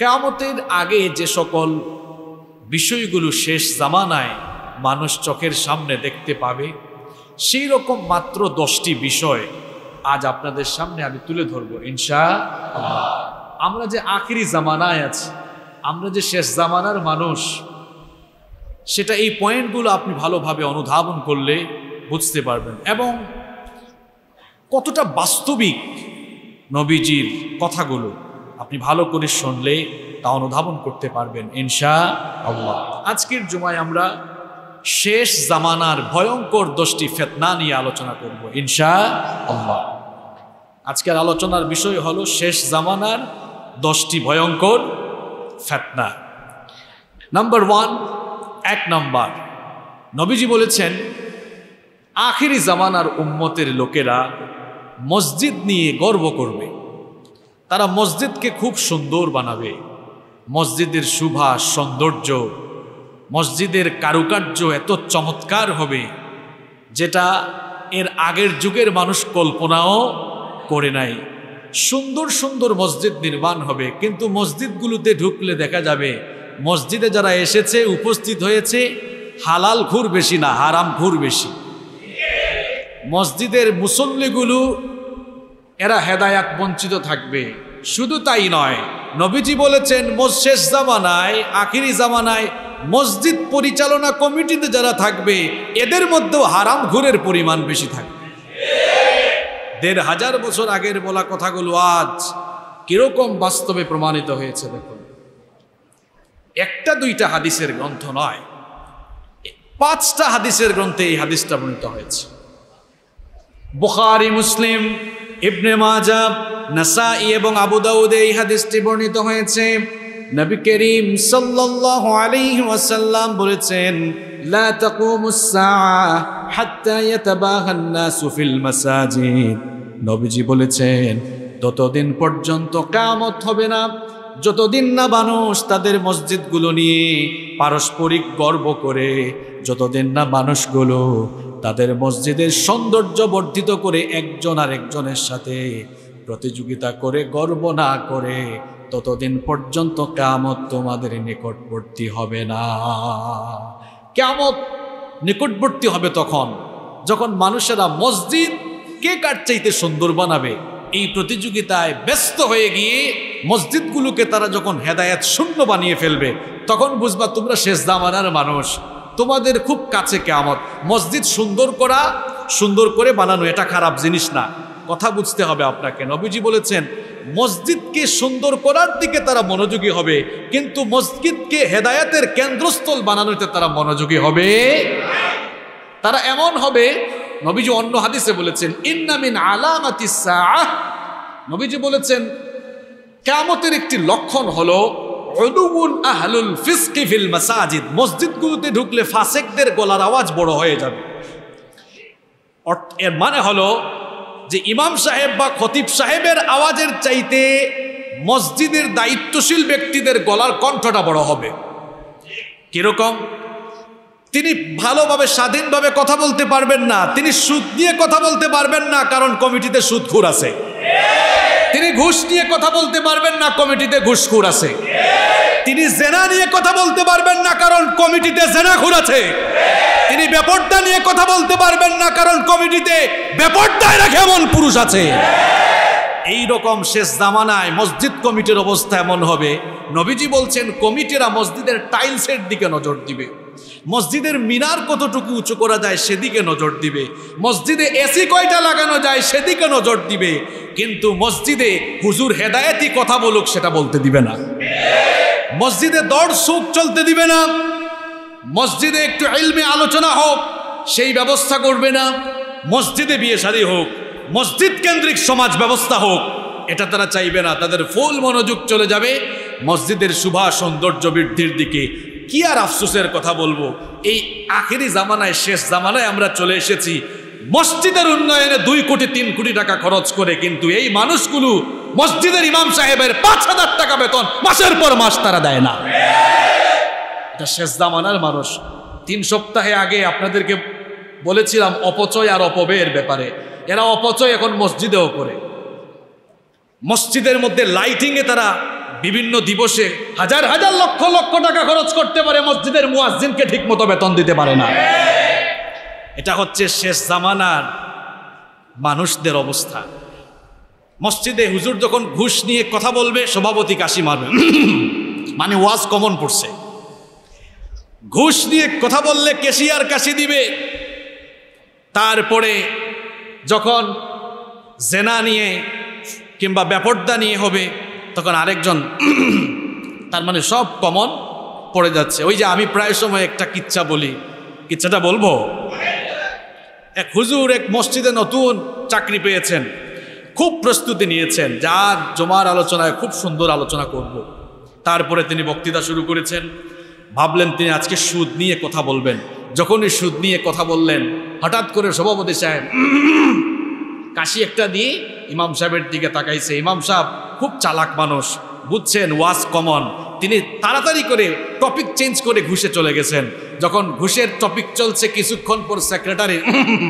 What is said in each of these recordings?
কেয়ামতের আগে যে সকল বিষয়গুলো শেষ জামানায় মানুষ চোখের সামনে দেখতে পাবে সেই রকম মাত্র দশটি বিষয় আজ আপনাদের সামনে আমি তুলে ধরব ইনশা আমরা যে আখিরি জামানায় আছি আমরা যে শেষ জামানার মানুষ সেটা এই পয়েন্টগুলো আপনি ভালোভাবে অনুধাবন করলে বুঝতে পারবেন এবং কতটা বাস্তবিক নবীজির কথাগুলো আপনি ভালো করে শুনলে তা অনুধাবন করতে পারবেন ইনশা আল্লাহ আজকের জুমায় আমরা শেষ জামানার ভয়ঙ্কর দশটি ফেতনা নিয়ে আলোচনা করব ইনশা আল্লাহ আজকের আলোচনার বিষয় হলো শেষ জামানার দশটি ভয়ঙ্কর ফেতনা নাম্বার ওয়ান এক নাম্বার নবীজি বলেছেন আখিরি জামানার উম্মতের লোকেরা মসজিদ নিয়ে গর্ব করবে তারা মসজিদকে খুব সুন্দর বানাবে মসজিদের শোভা সৌন্দর্য মসজিদের কারুকার্য এত চমৎকার হবে যেটা এর আগের যুগের মানুষ কল্পনাও করে নাই সুন্দর সুন্দর মসজিদ নির্মাণ হবে কিন্তু মসজিদগুলোতে ঢুকলে দেখা যাবে মসজিদে যারা এসেছে উপস্থিত হয়েছে হালাল ঘুর বেশি না হারাম ঘুর বেশি মসজিদের মুসল্লিগুলো এরা হেদায়াত বঞ্চিত থাকবে শুধু তাই নয় নবীজি বলেছেন শেষ জামানায় আখিরি জামানায় মসজিদ পরিচালনা কমিটিতে যারা থাকবে এদের মধ্যেও হারাম ঘুরের পরিমাণ বেশি থাকবে দেড় হাজার বছর আগের বলা কথাগুলো আজ কিরকম বাস্তবে প্রমাণিত হয়েছে দেখুন একটা দুইটা হাদিসের গ্রন্থ নয় পাঁচটা হাদিসের গ্রন্থে এই হাদিসটা বর্ণিত হয়েছে বুখারি মুসলিম ইবনে মাজাব নাসাই এবং আবুদাউদে এই হাদিসটি বর্ণিত হয়েছে নবী করিম সাল্লাল্লাহু আলাইহি ওয়াসাল্লাম বলেছেন লা তাকুমুস সাআ হাত্তা ইয়াতাবাহান নাসু ফিল মাসাজিদ নবীজি বলেছেন ততদিন পর্যন্ত কামত হবে না যতদিন না মানুষ তাদের মসজিদগুলো নিয়ে পারস্পরিক গর্ব করে যতদিন না মানুষগুলো তাদের মসজিদের সৌন্দর্য বর্ধিত করে একজন আর একজনের সাথে প্রতিযোগিতা করে গর্ব না করে ততদিন পর্যন্ত কামত তোমাদের নিকটবর্তী হবে না কামত নিকটবর্তী হবে তখন যখন মানুষেরা মসজিদ কে কার চাইতে সুন্দর বানাবে এই প্রতিযোগিতায় ব্যস্ত হয়ে গিয়ে মসজিদগুলোকে তারা যখন হেদায়াত শূন্য বানিয়ে ফেলবে তখন বুঝবা তোমরা শেষ দামানার মানুষ তোমাদের খুব কাছে কেয়ামত মসজিদ সুন্দর করা সুন্দর করে বানানো এটা খারাপ জিনিস না কথা বুঝতে হবে আপনাকে নবীজি বলেছেন মসজিদকে সুন্দর করার দিকে তারা মনোযোগী হবে কিন্তু মসজিদকে হেদায়াতের কেন্দ্রস্থল বানানোতে তারা মনোযোগী হবে তারা এমন হবে নবীজি অন্য হাদিসে বলেছেন ইন্নামিন আলামাতিস সাহ নবীজি বলেছেন কেয়ামতের একটি লক্ষণ হলো অদুগুন আহলুল ফিসকি ফিল মাসাজিদ মসজিদগুলোতে ঢুকলে ফাসেকদের গলার আওয়াজ বড় হয়ে যাবে এর মানে হলো যে ইমাম সাহেব বা খতিব সাহেবের আওয়াজের চাইতে মসজিদের দায়িত্বশীল ব্যক্তিদের গলার কণ্ঠটা বড় হবে কীরকম তিনি ভালোভাবে স্বাধীনভাবে কথা বলতে পারবেন না তিনি সুদ নিয়ে কথা বলতে পারবেন না কারণ কমিটিতে সুদ ঘুর আছে তিনি ঘুষ নিয়ে কথা বলতে পারবেন না কমিটিতে ঘুষখুর আছে তিনি জেনা নিয়ে কথা বলতে পারবেন না কারণ কমিটিতে জেনাখুর আছে তিনি বেপরদা নিয়ে কথা বলতে পারবেন না কারণ কমিটিতে বেপরদায় রাখে এমন পুরুষ আছে এই রকম শেষ জামানায় মসজিদ কমিটির অবস্থা এমন হবে নবীজি বলছেন কমিটিরা মসজিদের টাইলসের দিকে নজর দিবে মসজিদের মিনার কতটুকু উঁচু করা যায় সেদিকে নজর দিবে মসজিদে এসি কয়টা লাগানো যায় সেদিকে নজর দিবে কিন্তু মসজিদে হুজুর হেদায়েতি কথা বলুক সেটা বলতে দিবে না মসজিদে দড় সুখ চলতে দিবে না মসজিদে একটু এলমে আলোচনা হোক সেই ব্যবস্থা করবে না মসজিদে বিয়ে সারি হোক মসজিদ কেন্দ্রিক সমাজ ব্যবস্থা হোক এটা তারা চাইবে না তাদের ফুল মনোযোগ চলে যাবে মসজিদের শুভা সৌন্দর্য বৃদ্ধির দিকে কি আর আফসোসের কথা বলবো এই আখেরি জামানায় শেষ জামানায় আমরা চলে এসেছি মসজিদের উন্নয়নে দুই কোটি তিন কোটি টাকা খরচ করে কিন্তু এই মানুষগুলো মসজিদের ইমাম সাহেবের পাঁচ হাজার টাকা বেতন মাসের পর মাস তারা দেয় না এটা শেষ জামানার মানুষ তিন সপ্তাহে আগে আপনাদেরকে বলেছিলাম অপচয় আর অপব্যয়ের ব্যাপারে এরা অপচয় এখন মসজিদেও করে মসজিদের মধ্যে লাইটিংয়ে তারা বিভিন্ন দিবসে হাজার হাজার লক্ষ লক্ষ টাকা খরচ করতে পারে মসজিদের মুয়াজ্জিনকে ঠিকমতো বেতন দিতে পারে না এটা হচ্ছে শেষ জামানার মানুষদের অবস্থা মসজিদে হুজুর যখন ঘুষ নিয়ে কথা বলবে সভাপতি কাশি মারবে মানে ওয়াজ কমন পড়ছে ঘুষ নিয়ে কথা বললে কেশিয়ার কাশি দিবে তারপরে যখন জেনা নিয়ে কিংবা ব্যাপারদা নিয়ে হবে তখন আরেকজন তার মানে সব কমন পড়ে যাচ্ছে ওই যে আমি প্রায় সময় একটা কিচ্ছা বলি কিচ্ছাটা বলবো এক হুজুর এক মসজিদে নতুন চাকরি পেয়েছেন খুব প্রস্তুতি নিয়েছেন যা জমার আলোচনায় খুব সুন্দর আলোচনা করব। তারপরে তিনি বক্তৃতা শুরু করেছেন ভাবলেন তিনি আজকে সুদ নিয়ে কথা বলবেন যখনই সুদ নিয়ে কথা বললেন হঠাৎ করে সভাপতি সাহেব কাশি একটা দিয়ে ইমাম সাহেবের দিকে তাকাইছে ইমাম সাহেব খুব চালাক মানুষ বুঝছেন ওয়াজ কমন তিনি তাড়াতাড়ি করে টপিক চেঞ্জ করে ঘুষে চলে গেছেন যখন ঘুষের টপিক চলছে কিছুক্ষণ পর সেক্রেটারি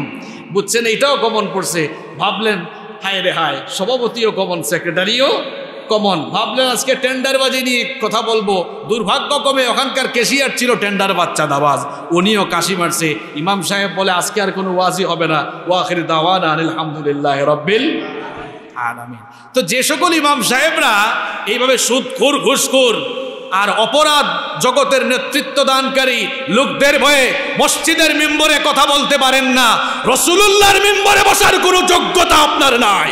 বুঝছেন এটাও গমন পড়ছে ভাবলেন হায় রে হায় সভাপতিও গমন সেক্রেটারিও কমন ভাবলেন আজকে টেন্ডারবাজি নিয়ে কথা বলবো দুর্ভাগ্যক্রমে ওখানকার কেশিয়ার ছিল টেন্ডার বাচ্চা দাবাজ উনিও কাশি মারছে ইমাম সাহেব বলে আজকে আর কোনো ওয়াজি হবে না ওয়াখির দাওয়ান আলহামদুলিল্লাহ রব্বিল তো যে সকল ইমাম সাহেবরা এইভাবে সুদখুর ঘুষখুর আর অপরাধ জগতের নেতৃত্ব দানকারী লোকদের ভয়ে মসজিদের মেম্বরে কথা বলতে পারেন না রসুলুল্লাহর মেম্বরে বসার কোনো যোগ্যতা আপনার নাই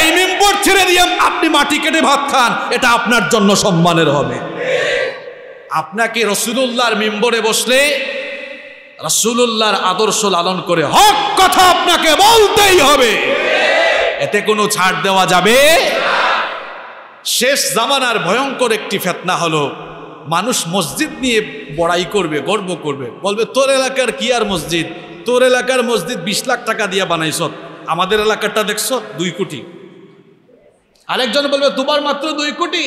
এই মেম্বর ছেড়ে দিয়ে আপনি মাটি কেটে ভাত খান এটা আপনার জন্য সম্মানের হবে আপনাকে রসুলুল্লাহর মিম্বরে বসলে রসুলুল্লাহর আদর্শ লালন করে হক কথা আপনাকে বলতেই হবে এতে কোনো ছাড় দেওয়া যাবে শেষ জামানার ভয়ঙ্কর একটি ফেতনা হলো মানুষ মসজিদ নিয়ে বড়াই করবে গর্ব করবে বলবে তোর এলাকার কি আর মসজিদ তোর এলাকার মসজিদ বিশ লাখ টাকা দিয়ে বানাইছ আমাদের এলাকাটা দেখছ দুই কোটি আরেকজন বলবে তোমার মাত্র দুই কোটি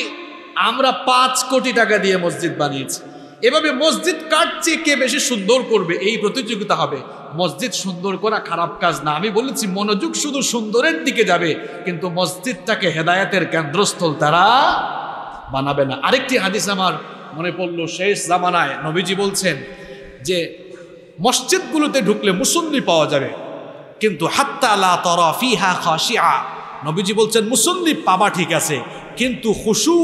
আমরা পাঁচ কোটি টাকা দিয়ে মসজিদ বানিয়েছি এভাবে মসজিদ কাটছে কে বেশি সুন্দর করবে এই প্রতিযোগিতা হবে মসজিদ সুন্দর করা খারাপ কাজ না আমি বলেছি মনোযোগ শুধু সুন্দরের দিকে যাবে কিন্তু মসজিদটাকে হেদায়াতের কেন্দ্রস্থল তারা বানাবে না আরেকটি হাদিস আমার মনে পড়লো শেষ জামানায় নবীজি বলছেন যে মসজিদগুলোতে ঢুকলে মুসল্লি পাওয়া যাবে কিন্তু হাত্তা লা তরা খাশিয়া নবীজি বলছেন মুসল্লি পাবা ঠিক আছে কিন্তু খুশু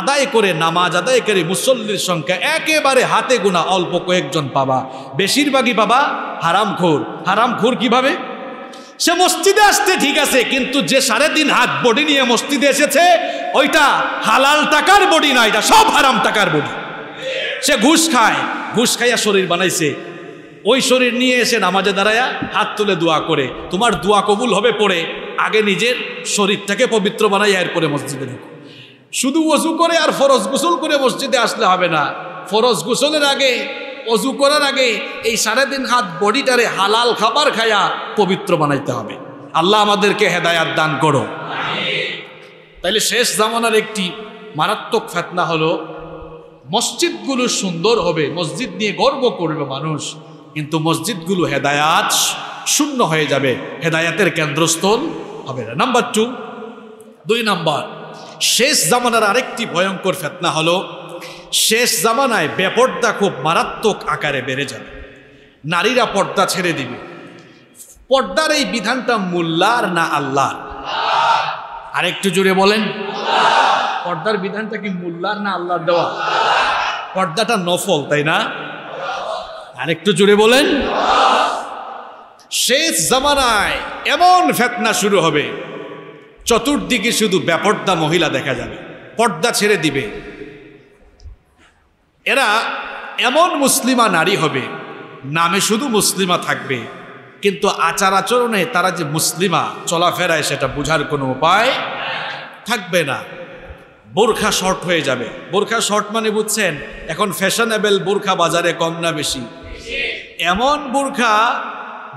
আদায় করে নামাজ আদায় করে মুসল্লির সংখ্যা একেবারে হাতে গোনা অল্প কয়েকজন পাবা বেশিরভাগই পাবা হারামখোর হারামখোর কিভাবে সে মসজিদে আসতে ঠিক আছে কিন্তু যে সাড়ে তিন হাত বডি নিয়ে মসজিদে এসেছে ওইটা হালাল টাকার বডি না এটা সব হারাম টাকার বডি সে ঘুষ খায় ঘুষ খাইয়া শরীর বানাইছে ওই শরীর নিয়ে এসে নামাজে দাঁড়ায়া হাত তুলে দোয়া করে তোমার দোয়া কবুল হবে পড়ে আগে নিজের শরীরটাকে পবিত্র বানাই এরপরে মসজিদে ঢুকো শুধু অজু করে আর ফরজ গোসল করে মসজিদে আসলে হবে না ফরজ গোসলের আগে অজু করার আগে এই সাড়ে তিন হাত বডিটারে হালাল খাবার খায়া পবিত্র বানাইতে হবে আল্লাহ আমাদেরকে হেদায়াত দান করো তাইলে শেষ জামানার একটি মারাত্মক ফেতনা হলো মসজিদগুলো সুন্দর হবে মসজিদ নিয়ে গর্ব করবে মানুষ কিন্তু মসজিদগুলো হেদায়াত শূন্য হয়ে যাবে হেদায়াতের কেন্দ্রস্থল হবে না নাম্বার টু দুই নাম্বার শেষ জামানার আরেকটি ভয়ঙ্কর ফেতনা হলো শেষ জামানায় বেপর্দা খুব মারাত্মক আকারে বেড়ে যাবে নারীরা পর্দা ছেড়ে দিবে পর্দার এই বিধানটা মোল্লার না আল্লাহ আরেকটু জুড়ে বলেন পর্দার বিধানটা কি মোল্লার না আল্লাহ দেওয়া পর্দাটা নফল তাই না আরেকটু জুড়ে বলেন শেষ জামানায় এমন ফেতনা শুরু হবে চতুর্দিকে শুধু ব্যাপর্দা মহিলা দেখা যাবে পর্দা ছেড়ে দিবে এরা এমন মুসলিমা নারী হবে নামে শুধু মুসলিমা থাকবে কিন্তু আচার আচরণে তারা যে মুসলিমা চলাফেরায় সেটা বোঝার কোনো উপায় থাকবে না বোরখা শর্ট হয়ে যাবে বোরখা শর্ট মানে বুঝছেন এখন ফ্যাশনেবল বোরখা বাজারে কম না বেশি এমন বুর্খা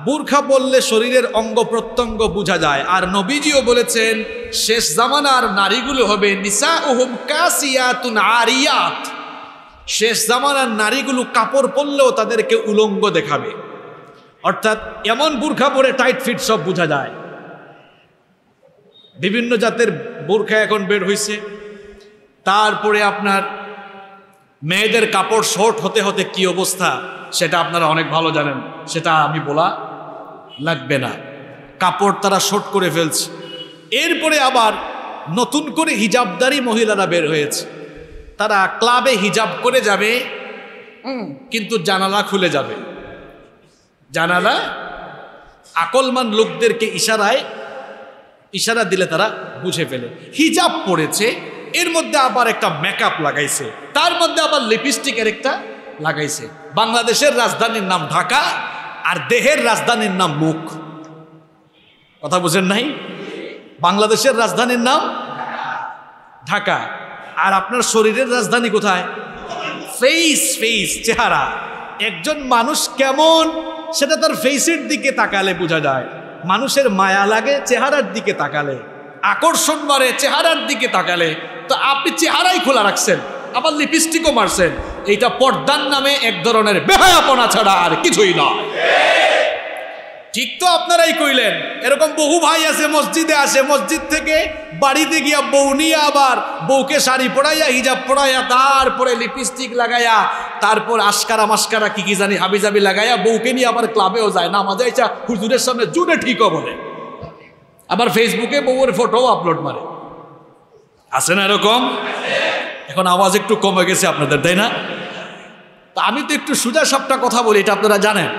বুর্খা বললে শরীরের অঙ্গ প্রত্যঙ্গ বোঝা যায় আর নবীজিও বলেছেন শেষ জামানার নারীগুলো হবে নিসা উহুম কাসিয়াতুন আরিয়াত শেষ জামানার নারীগুলো কাপড় পরলেও তাদেরকে উলঙ্গ দেখাবে অর্থাৎ এমন বুর্খা পরে টাইট ফিট সব বোঝা যায় বিভিন্ন জাতের বোরখা এখন বের হয়েছে তারপরে আপনার মেয়েদের কাপড় শর্ট হতে হতে কি অবস্থা সেটা আপনারা অনেক ভালো জানেন সেটা আমি বলা লাগবে না কাপড় তারা শর্ট করে ফেলছে এরপরে আবার নতুন করে হিজাবদারি মহিলারা বের হয়েছে তারা ক্লাবে হিজাব করে যাবে কিন্তু জানালা খুলে যাবে জানালা আকলমান লোকদেরকে ইশারায় ইশারা দিলে তারা বুঝে ফেলে হিজাব পড়েছে এর মধ্যে আবার একটা মেকআপ লাগাইছে তার মধ্যে আবার লিপস্টিকের একটা লাগাইছে বাংলাদেশের রাজধানীর নাম ঢাকা আর দেহের রাজধানীর নাম মুখ কথা বোঝেন নাই বাংলাদেশের রাজধানীর নাম ঢাকা আর আপনার শরীরের রাজধানী কোথায় ফেস ফেস চেহারা একজন মানুষ কেমন সেটা তার ফেসের দিকে তাকালে বোঝা যায় মানুষের মায়া লাগে চেহারার দিকে তাকালে আকর্ষণ মারে চেহারার দিকে তাকালে তো আপনি চেহারাই খোলা রাখছেন আবার লিপস্টিকও মারছেন এইটা পর্দার নামে এক ধরনের বেহায়াপনা ছাড়া আর কিছুই না ঠিক তো আপনারাই কইলেন এরকম বহু ভাই আছে মসজিদে আসে মসজিদ থেকে বাড়িতে গিয়া বউ নিয়ে আবার বউকে শাড়ি পড়াইয়া হিজাব পড়াইয়া তারপরে লিপস্টিক লাগাইয়া তারপর আস্কারা মাস্কারা কি কি জানি হাবিজাবি লাগাইয়া বউকে নিয়ে আবার ক্লাবেও যায় না আমাদের হুজুরের সামনে জুনে ঠিকও বলে আবার ফেসবুকে বউয়ের ফটো আপলোড মারে আছে না এরকম এখন আওয়াজ একটু কমে গেছে আপনাদের তাই না তা আমি তো একটু সোজা সবটা কথা বলি এটা আপনারা জানেন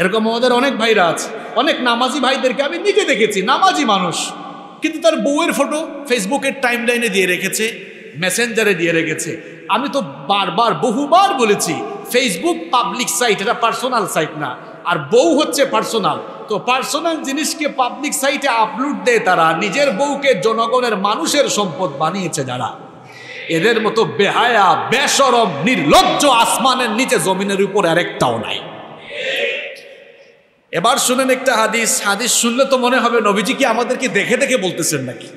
এরকম আমাদের অনেক ভাইরা আছে অনেক নামাজি ভাইদেরকে আমি নিজে দেখেছি নামাজি মানুষ কিন্তু তার বউয়ের ফটো ফেসবুকের টাইম লাইনে দিয়ে রেখেছে মেসেঞ্জারে দিয়ে রেখেছে আমি তো বারবার বহুবার বলেছি ফেসবুক পাবলিক সাইট এটা পার্সোনাল সাইট না আর বউ হচ্ছে পার্সোনাল তো পার্সোনাল জিনিসকে পাবলিক সাইটে আপলোড দেয় তারা নিজের বউকে জনগণের মানুষের সম্পদ বানিয়েছে যারা এদের মতো বেহায়া বেসরম নির্লজ্জ আসমানের নিচে জমিনের উপর আর একটাও নাই এবার শুনেন একটা হাদিস হাদিস শুনলে তো মনে হবে নবীজি কি আমাদেরকে দেখে দেখে বলতেছেন নাকি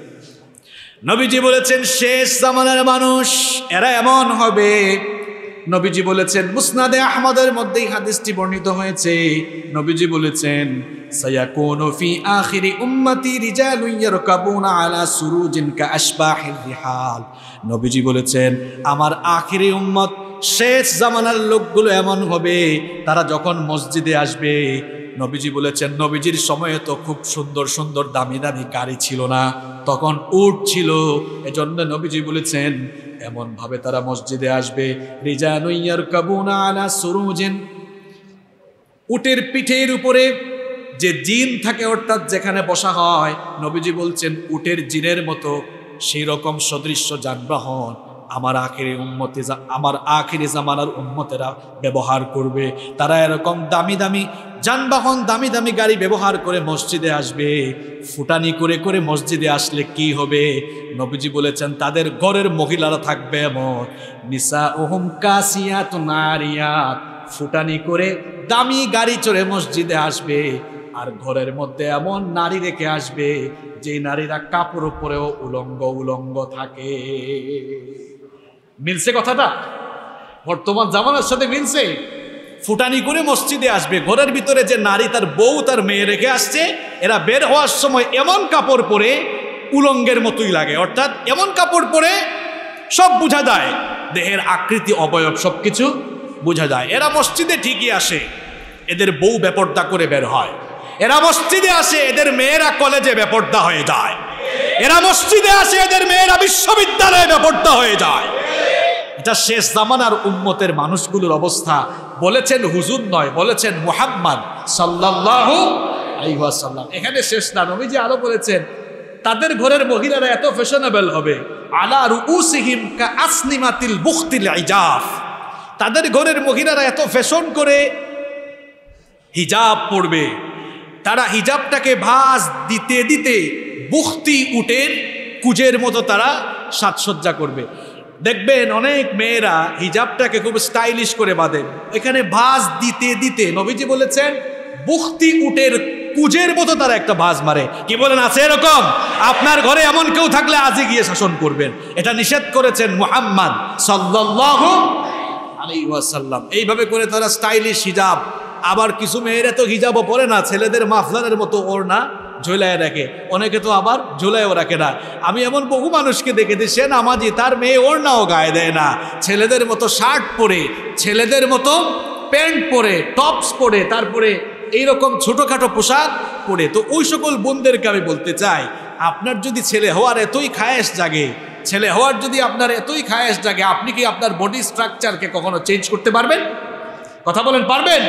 নবীজি বলেছেন শেষ জামানার মানুষ এরা এমন হবে নবীজি বলেছেন মুসনাদে আহমদের মধ্যেই হাদিসটি বর্ণিত হয়েছে নবীজি বলেছেন সায়াকুনু ফি আখিরি উম্মতি রিজালুন ইয়ারকাবুনা আলা সুরুজিন কাআশবাহির রিহাল নবীজি বলেছেন আমার আখিরি উম্মত শেষ জামানার লোকগুলো এমন হবে তারা যখন মসজিদে আসবে নবীজি বলেছেন নবীজির সময়ে তো খুব সুন্দর সুন্দর দামি দামি গাড়ি ছিল না তখন উট ছিল এজন্য নবীজি বলেছেন এমনভাবে তারা মসজিদে আসবে রিজানুইয়ার কাবুনা আলা সুরুজেন উটের পিঠের উপরে যে জিন থাকে অর্থাৎ যেখানে বসা হয় নবীজি বলছেন উটের জিনের মতো সেই রকম সদৃশ্য যানবাহন আমার আখেরে উম্মতে আমার আখেরে জামানার উন্মতেরা ব্যবহার করবে তারা এরকম দামি দামি যানবাহন দামি দামি গাড়ি ব্যবহার করে মসজিদে আসবে ফুটানি করে করে মসজিদে আসলে কি হবে নবীজি বলেছেন তাদের ঘরের মহিলারা থাকবে এমন নিসা ওহম কাসিয়াত নারিয়াত ফুটানি করে দামি গাড়ি চড়ে মসজিদে আসবে আর ঘরের মধ্যে এমন নারী রেখে আসবে যে নারীরা কাপড় উপরেও উলঙ্গ উলঙ্গ থাকে মিলছে কথাটা বর্তমান জামানার সাথে মিলছে ফুটানি করে মসজিদে আসবে ঘরের ভিতরে যে নারী তার বউ তার মেয়ে রেখে আসছে এরা বের হওয়ার সময় এমন কাপড় পরে উলঙ্গের মতোই লাগে অর্থাৎ এমন কাপড় পরে সব বোঝা যায় দেহের আকৃতি অবয়ব সব কিছু বোঝা যায় এরা মসজিদে ঠিকই আসে এদের বউ বেপর্দা করে বের হয় এরা মসজিদে আসে এদের মেয়েরা কলেজে বেপর্দা হয়ে যায় এরা মসজিদে আসে এদের মেয়েরা বিশ্ববিদ্যালয়ে ব্যাপারটা হয়ে যায় এটা শেষ জামানার উম্মতের মানুষগুলোর অবস্থা বলেছেন হুজুর নয় বলেছেন মোহাম্মদ সাল্লাহ এখানে শেষ না নবী যে আরো বলেছেন তাদের ঘরের মহিলারা এত ফ্যাশনেবল হবে আলা আসনিমাতিল বুখতিল তাদের ঘরের মহিলারা এত ফ্যাশন করে হিজাব পড়বে তারা হিজাবটাকে ভাস দিতে দিতে বুখতি উটের কুজের মতো তারা সাজসজ্জা করবে দেখবেন অনেক মেয়েরা হিজাবটাকে খুব স্টাইলিশ করে বাঁধে এখানে ভাজ দিতে দিতে নবীজি বলেছেন বুখতি উটের কুজের মতো তারা একটা ভাজ মারে কি বলেন আছে এরকম আপনার ঘরে এমন কেউ থাকলে আজই গিয়ে শাসন করবেন এটা নিষেধ করেছেন মোহাম্মদ সাল্লাহ ওয়াসাল্লাম এইভাবে করে তারা স্টাইলিশ হিজাব আবার কিছু মেয়েরা তো হিজাবও পরে না ছেলেদের মাফলানের মতো ওড়না ঝোলাইয়া রাখে অনেকে তো আবার ঝোলাইও রাখে না আমি এমন বহু মানুষকে দেখেছি সে নামাজি তার মেয়ে ওড়নাও গায়ে দেয় না ছেলেদের মতো শার্ট পরে ছেলেদের মতো প্যান্ট পরে টপস পরে তারপরে এইরকম ছোটোখাটো পোশাক পরে তো ওই সকল বোনদেরকে আমি বলতে চাই আপনার যদি ছেলে হওয়ার এতই খায়েস জাগে ছেলে হওয়ার যদি আপনার এতই খায়েস জাগে আপনি কি আপনার বডি স্ট্রাকচারকে কখনো চেঞ্জ করতে পারবেন কথা বলেন পারবেন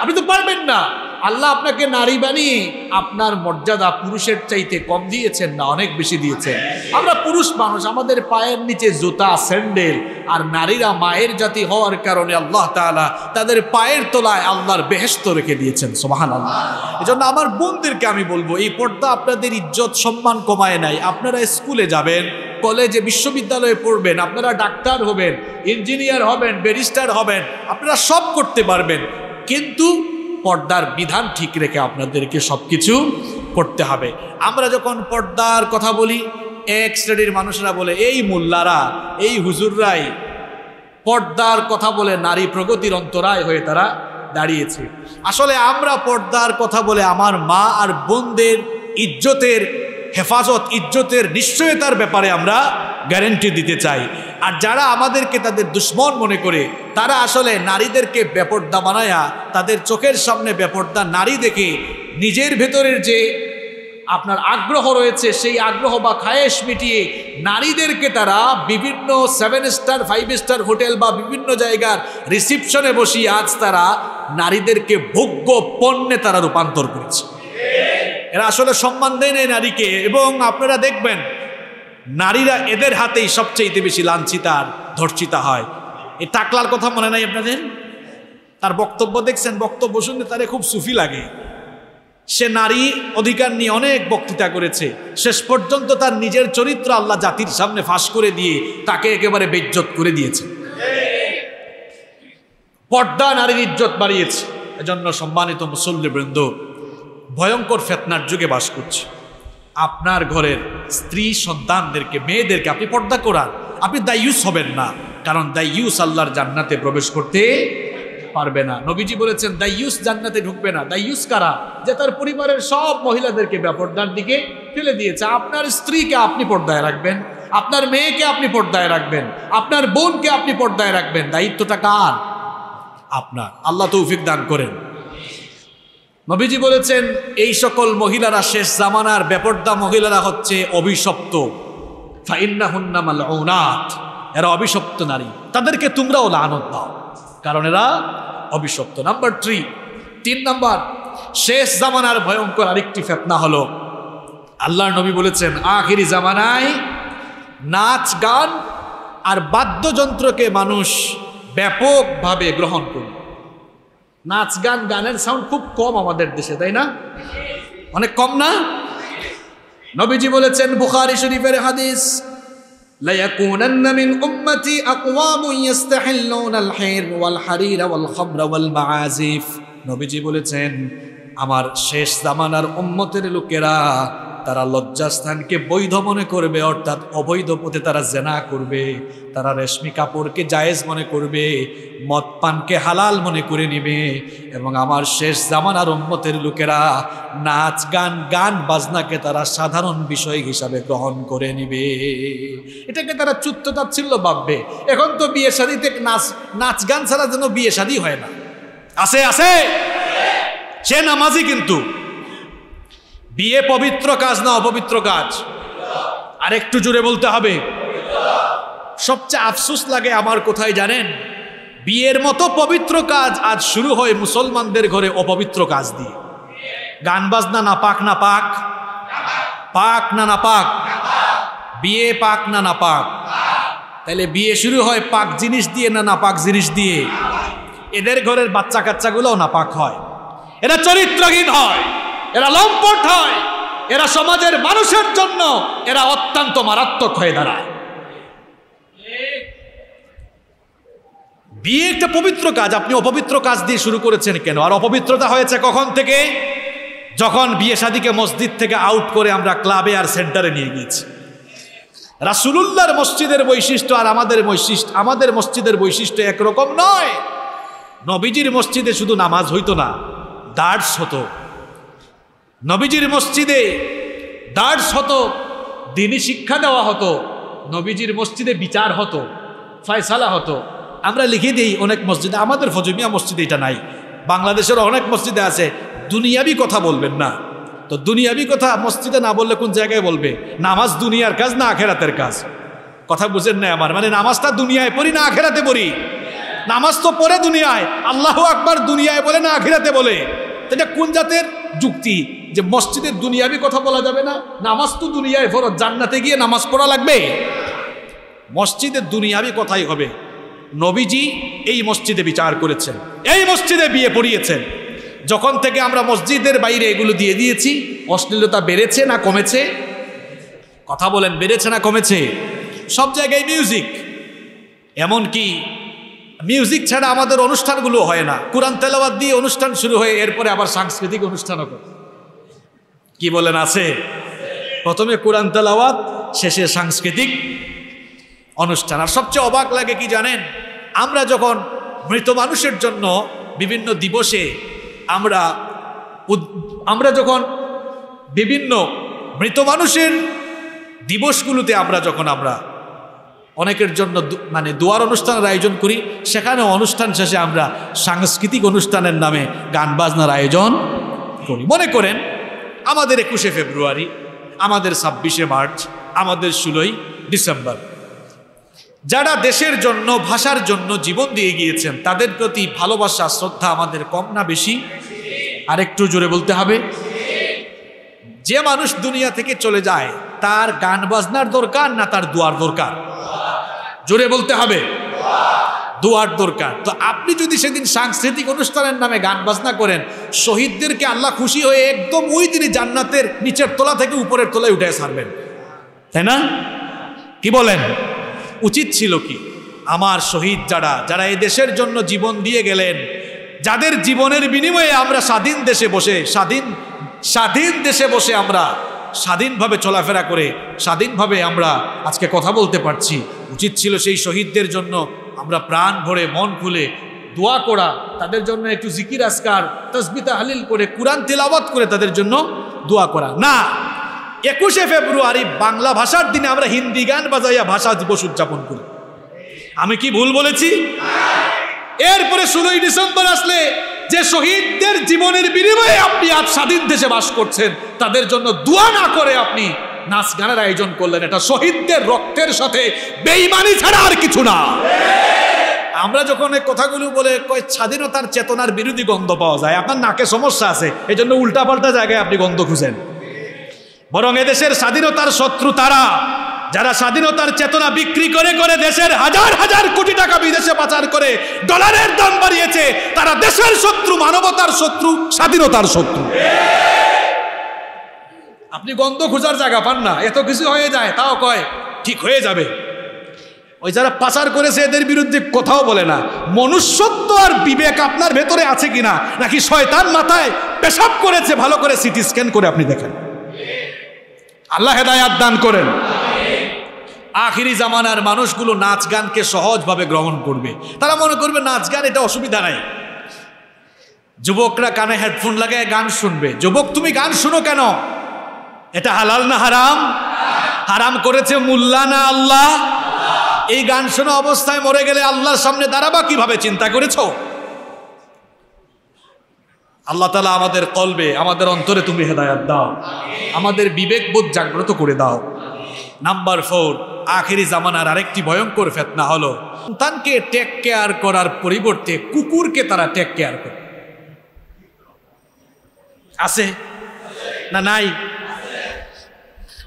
আপনি তো পারবেন না আল্লাহ আপনাকে নারী বানিয়ে আপনার মর্যাদা পুরুষের চাইতে কম দিয়েছেন না অনেক বেশি দিয়েছেন আমরা পুরুষ মানুষ আমাদের পায়ের নিচে জুতা স্যান্ডেল আর নারীরা মায়ের জাতি হওয়ার কারণে আল্লাহ তালা তাদের পায়ের তোলায় আল্লাহর বেহেস্ত রেখে দিয়েছেন সোহান আল্লাহ এই জন্য আমার বোনদেরকে আমি বলবো এই পর্দা আপনাদের ইজ্জত সম্মান কমায় নাই আপনারা স্কুলে যাবেন কলেজে বিশ্ববিদ্যালয়ে পড়বেন আপনারা ডাক্তার হবেন ইঞ্জিনিয়ার হবেন ব্যারিস্টার হবেন আপনারা সব করতে পারবেন কিন্তু পর্দার বিধান ঠিক রেখে আপনাদেরকে সব কিছু করতে হবে আমরা যখন পর্দার কথা বলি এক শ্রেণীর মানুষরা বলে এই মোল্লারা এই হুজুররাই পর্দার কথা বলে নারী প্রগতির অন্তরায় হয়ে তারা দাঁড়িয়েছে আসলে আমরা পর্দার কথা বলে আমার মা আর বোনদের ইজ্জতের হেফাজত ইজ্জতের নিশ্চয়তার ব্যাপারে আমরা গ্যারেন্টি দিতে চাই আর যারা আমাদেরকে তাদের দুশ্মন মনে করে তারা আসলে নারীদেরকে ব্যাপর্দা বানায়া তাদের চোখের সামনে ব্যাপর্দা নারী দেখে নিজের ভেতরের যে আপনার আগ্রহ রয়েছে সেই আগ্রহ বা খায়েশ মিটিয়ে নারীদেরকে তারা বিভিন্ন seven star five star hotel বা বিভিন্ন জায়গার রিসিপশনে বসিয়ে আজ তারা নারীদেরকে ভোগ্য পণ্যে তারা রূপান্তর করেছে এরা আসলে সম্মান দেয় না নারীকে এবং আপনারা দেখবেন নারীরা এদের হাতেই সবচেয়ে বেশি লাঞ্ছিতা আর ধর্ষিতা হয় এই টাকলার কথা মনে নাই আপনাদের তার বক্তব্য দেখছেন বক্তব্য শুনতে তারে খুব সুফি লাগে সে নারী অধিকার নিয়ে অনেক বক্তৃতা করেছে শেষ পর্যন্ত তার নিজের চরিত্র আল্লাহ জাতির সামনে ফাঁস করে দিয়ে তাকে একেবারে বেজ্জত করে দিয়েছে পর্দা নারীর ইজ্জত বাড়িয়েছে এজন্য সম্মানিত মুসল্লিবৃন্দ ভয়ঙ্কর ফেতনার যুগে বাস করছি আপনার ঘরের স্ত্রী সন্তানদেরকে মেয়েদেরকে আপনি পর্দা করান আপনি ইউস হবেন না কারণ ইউস আল্লাহর জান্নাতে প্রবেশ করতে পারবে না নবীজি বলেছেন ইউস জান্নাতে ঢুকবে না ইউস কারা যে তার পরিবারের সব মহিলাদেরকে ব্যাপর্দার দিকে ফেলে দিয়েছে আপনার স্ত্রীকে আপনি পর্দায় রাখবেন আপনার মেয়েকে আপনি পর্দায় রাখবেন আপনার বোনকে আপনি পর্দায় রাখবেন দায়িত্বটা কার আপনার আল্লাহ তৌফিক দান করেন নবীজি বলেছেন এই সকল মহিলারা শেষ জামানার ব্যাপারদা মহিলারা হচ্ছে অভিশপ্ত এরা অভিশপ্ত নারী তাদেরকে তোমরাও লানত দাও কারণ এরা অভিশপ্ত নাম্বার থ্রি তিন নাম্বার শেষ জামানার ভয়ঙ্কর আরেকটি ফেতনা হলো আল্লাহ নবী বলেছেন আখিরি জামানায় নাচ গান আর বাদ্যযন্ত্রকে মানুষ ব্যাপকভাবে গ্রহণ করবে নাচ গান গানের সাউন্ড খুব কম আমাদের দেশে তাই না অনেক কম না নবীজি বলেছেন বুখারি শরীফের হাদিস ليكونن من أمتي أقوام يستحلون الحير والحرير والخمر والمعازف নবীজি বলেছেন আমার শেষ জামানার উম্মতের লোকেরা তারা লজ্জাস্থানকে বৈধ মনে করবে অর্থাৎ অবৈধ পথে তারা জেনা করবে তারা রেশমি কাপড়কে জায়েজ মনে করবে মদ পানকে হালাল মনে করে নেবে এবং আমার শেষ জামানার উন্মতের লোকেরা নাচ গান গান বাজনাকে তারা সাধারণ বিষয় হিসাবে গ্রহণ করে নিবে এটাকে তারা চুত্ত ভাববে এখন তো বিয়ে শাদিতে নাচ নাচ গান ছাড়া যেন বিয়ে শাদী হয় না আছে আছে সে নামাজি কিন্তু বিয়ে পবিত্র কাজ না অপবিত্র কাজ আর একটু জুড়ে বলতে হবে সবচেয়ে আফসুস লাগে আমার কোথায় জানেন বিয়ের মতো পবিত্র কাজ আজ শুরু হয় মুসলমানদের ঘরে অপবিত্র কাজ দিয়ে গান বাজনা না পাক না পাক পাক না না পাক বিয়ে পাক না না পাক তাহলে বিয়ে শুরু হয় পাক জিনিস দিয়ে না না পাক জিনিস দিয়ে এদের ঘরের বাচ্চা কাচ্চাগুলোও না পাক হয় এরা চরিত্রহীন হয় এরা লম্পট হয় এরা সমাজের মানুষের জন্য এরা অত্যন্ত মারাত্মক হয়ে দাঁড়ায় বিয়ে একটা পবিত্র কাজ আপনি অপবিত্র কাজ দিয়ে শুরু করেছেন কেন আর অপবিত্রতা হয়েছে কখন থেকে যখন বিয়ে সাদীকে মসজিদ থেকে আউট করে আমরা ক্লাবে আর সেন্টারে নিয়ে গিয়েছি রাসুলুল্লাহর মসজিদের বৈশিষ্ট্য আর আমাদের বৈশিষ্ট্য আমাদের মসজিদের বৈশিষ্ট্য একরকম নয় নবীজির মসজিদে শুধু নামাজ হইতো না দার্স হতো নবীজির মসজিদে দার্স হতো দিনই শিক্ষা দেওয়া হতো নবীজির মসজিদে বিচার হতো ফয়সালা হতো আমরা লিখে দিই অনেক মসজিদে আমাদের ফজমিয়া মসজিদে এটা নাই বাংলাদেশের অনেক মসজিদে আছে দুনিয়াবি কথা বলবেন না তো দুনিয়াবি কথা মসজিদে না বললে কোন জায়গায় বলবে নামাজ দুনিয়ার কাজ না আখেরাতের কাজ কথা বুঝেন না আমার মানে নামাজটা দুনিয়ায় পড়ি না আখেরাতে পড়ি নামাজ তো পড়ে দুনিয়ায় আল্লাহ আকবার দুনিয়ায় বলে না আখেরাতে বলে এটা কোন জাতের যুক্তি যে মসজিদের দুনিয়াবি কথা বলা যাবে না নামাজ তো দুনিয়ায় ফরত জান্নাতে গিয়ে নামাজ পড়া লাগবে মসজিদের দুনিয়াবি কথাই হবে নবীজি এই মসজিদে বিচার করেছেন এই মসজিদে বিয়ে পড়িয়েছেন যখন থেকে আমরা মসজিদের বাইরে এগুলো দিয়ে দিয়েছি অশ্লীলতা বেড়েছে না কমেছে কথা বলেন বেড়েছে না কমেছে সব জায়গায় মিউজিক এমনকি মিউজিক ছাড়া আমাদের অনুষ্ঠানগুলো হয় না কোরআন তেলাবাদ দিয়ে অনুষ্ঠান শুরু হয়ে এরপরে আবার সাংস্কৃতিক অনুষ্ঠানও করে কি বলেন আছে প্রথমে কোরআন তেলাওয়াত শেষে সাংস্কৃতিক অনুষ্ঠান আর সবচেয়ে অবাক লাগে কি জানেন আমরা যখন মৃত মানুষের জন্য বিভিন্ন দিবসে আমরা আমরা যখন বিভিন্ন মৃত মানুষের দিবসগুলোতে আমরা যখন আমরা অনেকের জন্য মানে দুয়ার অনুষ্ঠানের আয়োজন করি সেখানে অনুষ্ঠান শেষে আমরা সাংস্কৃতিক অনুষ্ঠানের নামে গান বাজনার আয়োজন করি মনে করেন আমাদের একুশে ফেব্রুয়ারি আমাদের ছাব্বিশে মার্চ আমাদের ষোলোই ডিসেম্বর যারা দেশের জন্য ভাষার জন্য জীবন দিয়ে গিয়েছেন তাদের প্রতি ভালোবাসা শ্রদ্ধা আমাদের কম না বেশি আরেকটু জোরে বলতে হবে যে মানুষ দুনিয়া থেকে চলে যায় তার গান বাজনার দরকার না তার দুয়ার দরকার জোরে বলতে হবে দোয়ার দরকার তো আপনি যদি সেদিন সাংস্কৃতিক অনুষ্ঠানের নামে গান বাজনা করেন শহীদদেরকে আল্লাহ খুশি হয়ে একদম ওই দিনই জান্নাতের নিচের তোলা থেকে উপরের তোলায় উঠে সারবেন তাই না কি বলেন উচিত ছিল কি আমার শহীদ যারা যারা এই দেশের জন্য জীবন দিয়ে গেলেন যাদের জীবনের বিনিময়ে আমরা স্বাধীন দেশে বসে স্বাধীন স্বাধীন দেশে বসে আমরা স্বাধীনভাবে চলাফেরা করে স্বাধীনভাবে আমরা আজকে কথা বলতে পারছি উচিত ছিল সেই শহীদদের জন্য আমরা প্রাণ ভরে মন খুলে দোয়া করা তাদের জন্য একটু জিকির আসকার তসবিতা হালিল করে কোরআন তেলাবাত করে তাদের জন্য দোয়া করা না একুশে ফেব্রুয়ারি বাংলা ভাষার দিনে আমরা হিন্দি গান বাজাইয়া ভাষা দিবস উদযাপন করি আমি কি ভুল বলেছি এরপরে ষোলোই ডিসেম্বর আসলে যে শহীদদের জীবনের বিনিময়ে আপনি আজ স্বাধীন দেশে বাস করছেন তাদের জন্য দোয়া না করে আপনি নাচ গানের আয়োজন করলেন এটা শহীদদের রক্তের সাথে বেইমানি ছাড়া আর কিছু না আমরা যখন এই কথাগুলো বলে কয় স্বাধীনতার চেতনার বিরোধী গন্ধ পাওয়া যায় আপনার নাকে সমস্যা আছে এই জন্য উল্টাপাল্টা জায়গায় আপনি গন্ধ খুঁজেন বরং এদেশের স্বাধীনতার শত্রু তারা যারা স্বাধীনতার চেতনা বিক্রি করে করে দেশের হাজার হাজার কোটি টাকা বিদেশে পাচার করে ডলারের দাম বাড়িয়েছে তারা দেশের শত্রু মানবতার শত্রু স্বাধীনতার শত্রু আপনি গন্ধ খোঁজার জায়গা পান না এত কিছু হয়ে যায় তাও কয় ঠিক হয়ে যাবে ওই যারা পাচার করেছে এদের বিরুদ্ধে কথাও বলে না মনুষ্যত্ব আর বিবেক আপনার ভেতরে আছে কিনা নাকি শয়তান মাথায় পেশাব করেছে ভালো করে সিটি স্ক্যান করে আপনি দেখেন আল্লাহ হেদায়াত দান করেন আখিরি জামানার মানুষগুলো নাচ গানকে সহজভাবে গ্রহণ করবে তারা মনে করবে নাচ গান এটা অসুবিধা নাই যুবকরা কানে হেডফোন লাগায় গান শুনবে যুবক তুমি গান শুনো কেন এটা হালাল না হারাম হারাম করেছে মুল্লা না আল্লাহ এই গান শোনা অবস্থায় মরে গেলে আল্লাহর সামনে দাঁড়াবা কিভাবে চিন্তা করেছ আল্লাহ তালা আমাদের কলবে আমাদের অন্তরে তুমি হেদায়াত দাও আমাদের বিবেকবোধ জাগ্রত করে দাও নাম্বার ফোর আখেরি জামানার আরেকটি ভয়ঙ্কর ফেতনা হলো সন্তানকে টেক কেয়ার করার পরিবর্তে কুকুরকে তারা টেক কেয়ার করে আছে না নাই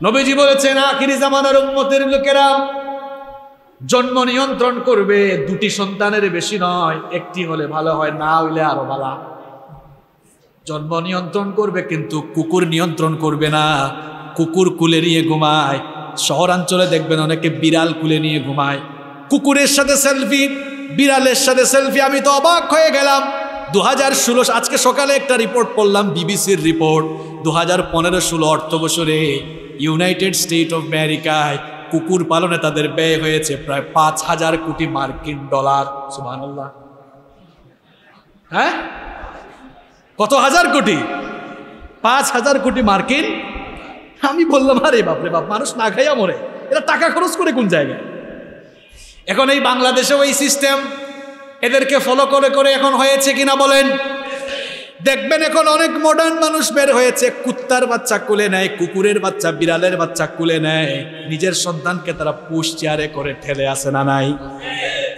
নবীজি বলেছেন আখিরি জামানার উন্মতের লোকেরা জন্ম নিয়ন্ত্রণ করবে দুটি সন্তানের বেশি নয় একটি হলে ভালো হয় না হইলে আরো ভালো জন্ম নিয়ন্ত্রণ করবে কিন্তু কুকুর নিয়ন্ত্রণ করবে না কুকুর কুলে নিয়ে ঘুমায় শহরাঞ্চলে দেখবেন অনেকে বিড়াল কুলে নিয়ে ঘুমায় কুকুরের সাথে সেলফি বিড়ালের সাথে সেলফি আমি তো অবাক হয়ে গেলাম দু হাজার ষোলো আজকে সকালে একটা রিপোর্ট পড়লাম বিবিসির রিপোর্ট দু হাজার পনেরো ষোলো অর্থ বছরে ইউনাইটেড স্টেট অফ আমেরিকায় কুকুর পালনে তাদের ব্যয় হয়েছে প্রায় পাঁচ হাজার কোটি মার্কিন ডলার সুবহানাল্লাহ হ্যাঁ কত হাজার কোটি পাঁচ হাজার কোটি মার্কিন আমি বললাম আরে বাপরে বাপ মানুষ না খাইয়া মরে এরা টাকা খরচ করে কোন জায়গায় এখন এই বাংলাদেশেও এই সিস্টেম এদেরকে ফলো করে করে এখন হয়েছে কিনা বলেন দেখবেন এখন অনেক মডার্ন মানুষ বের হয়েছে কুত্তার বাচ্চা কুলে নেয় কুকুরের বাচ্চা বিড়ালের বাচ্চা কুলে নেয় নিজের সন্তানকে তারা পুষ চেয়ারে করে ঠেলে আসে না নাই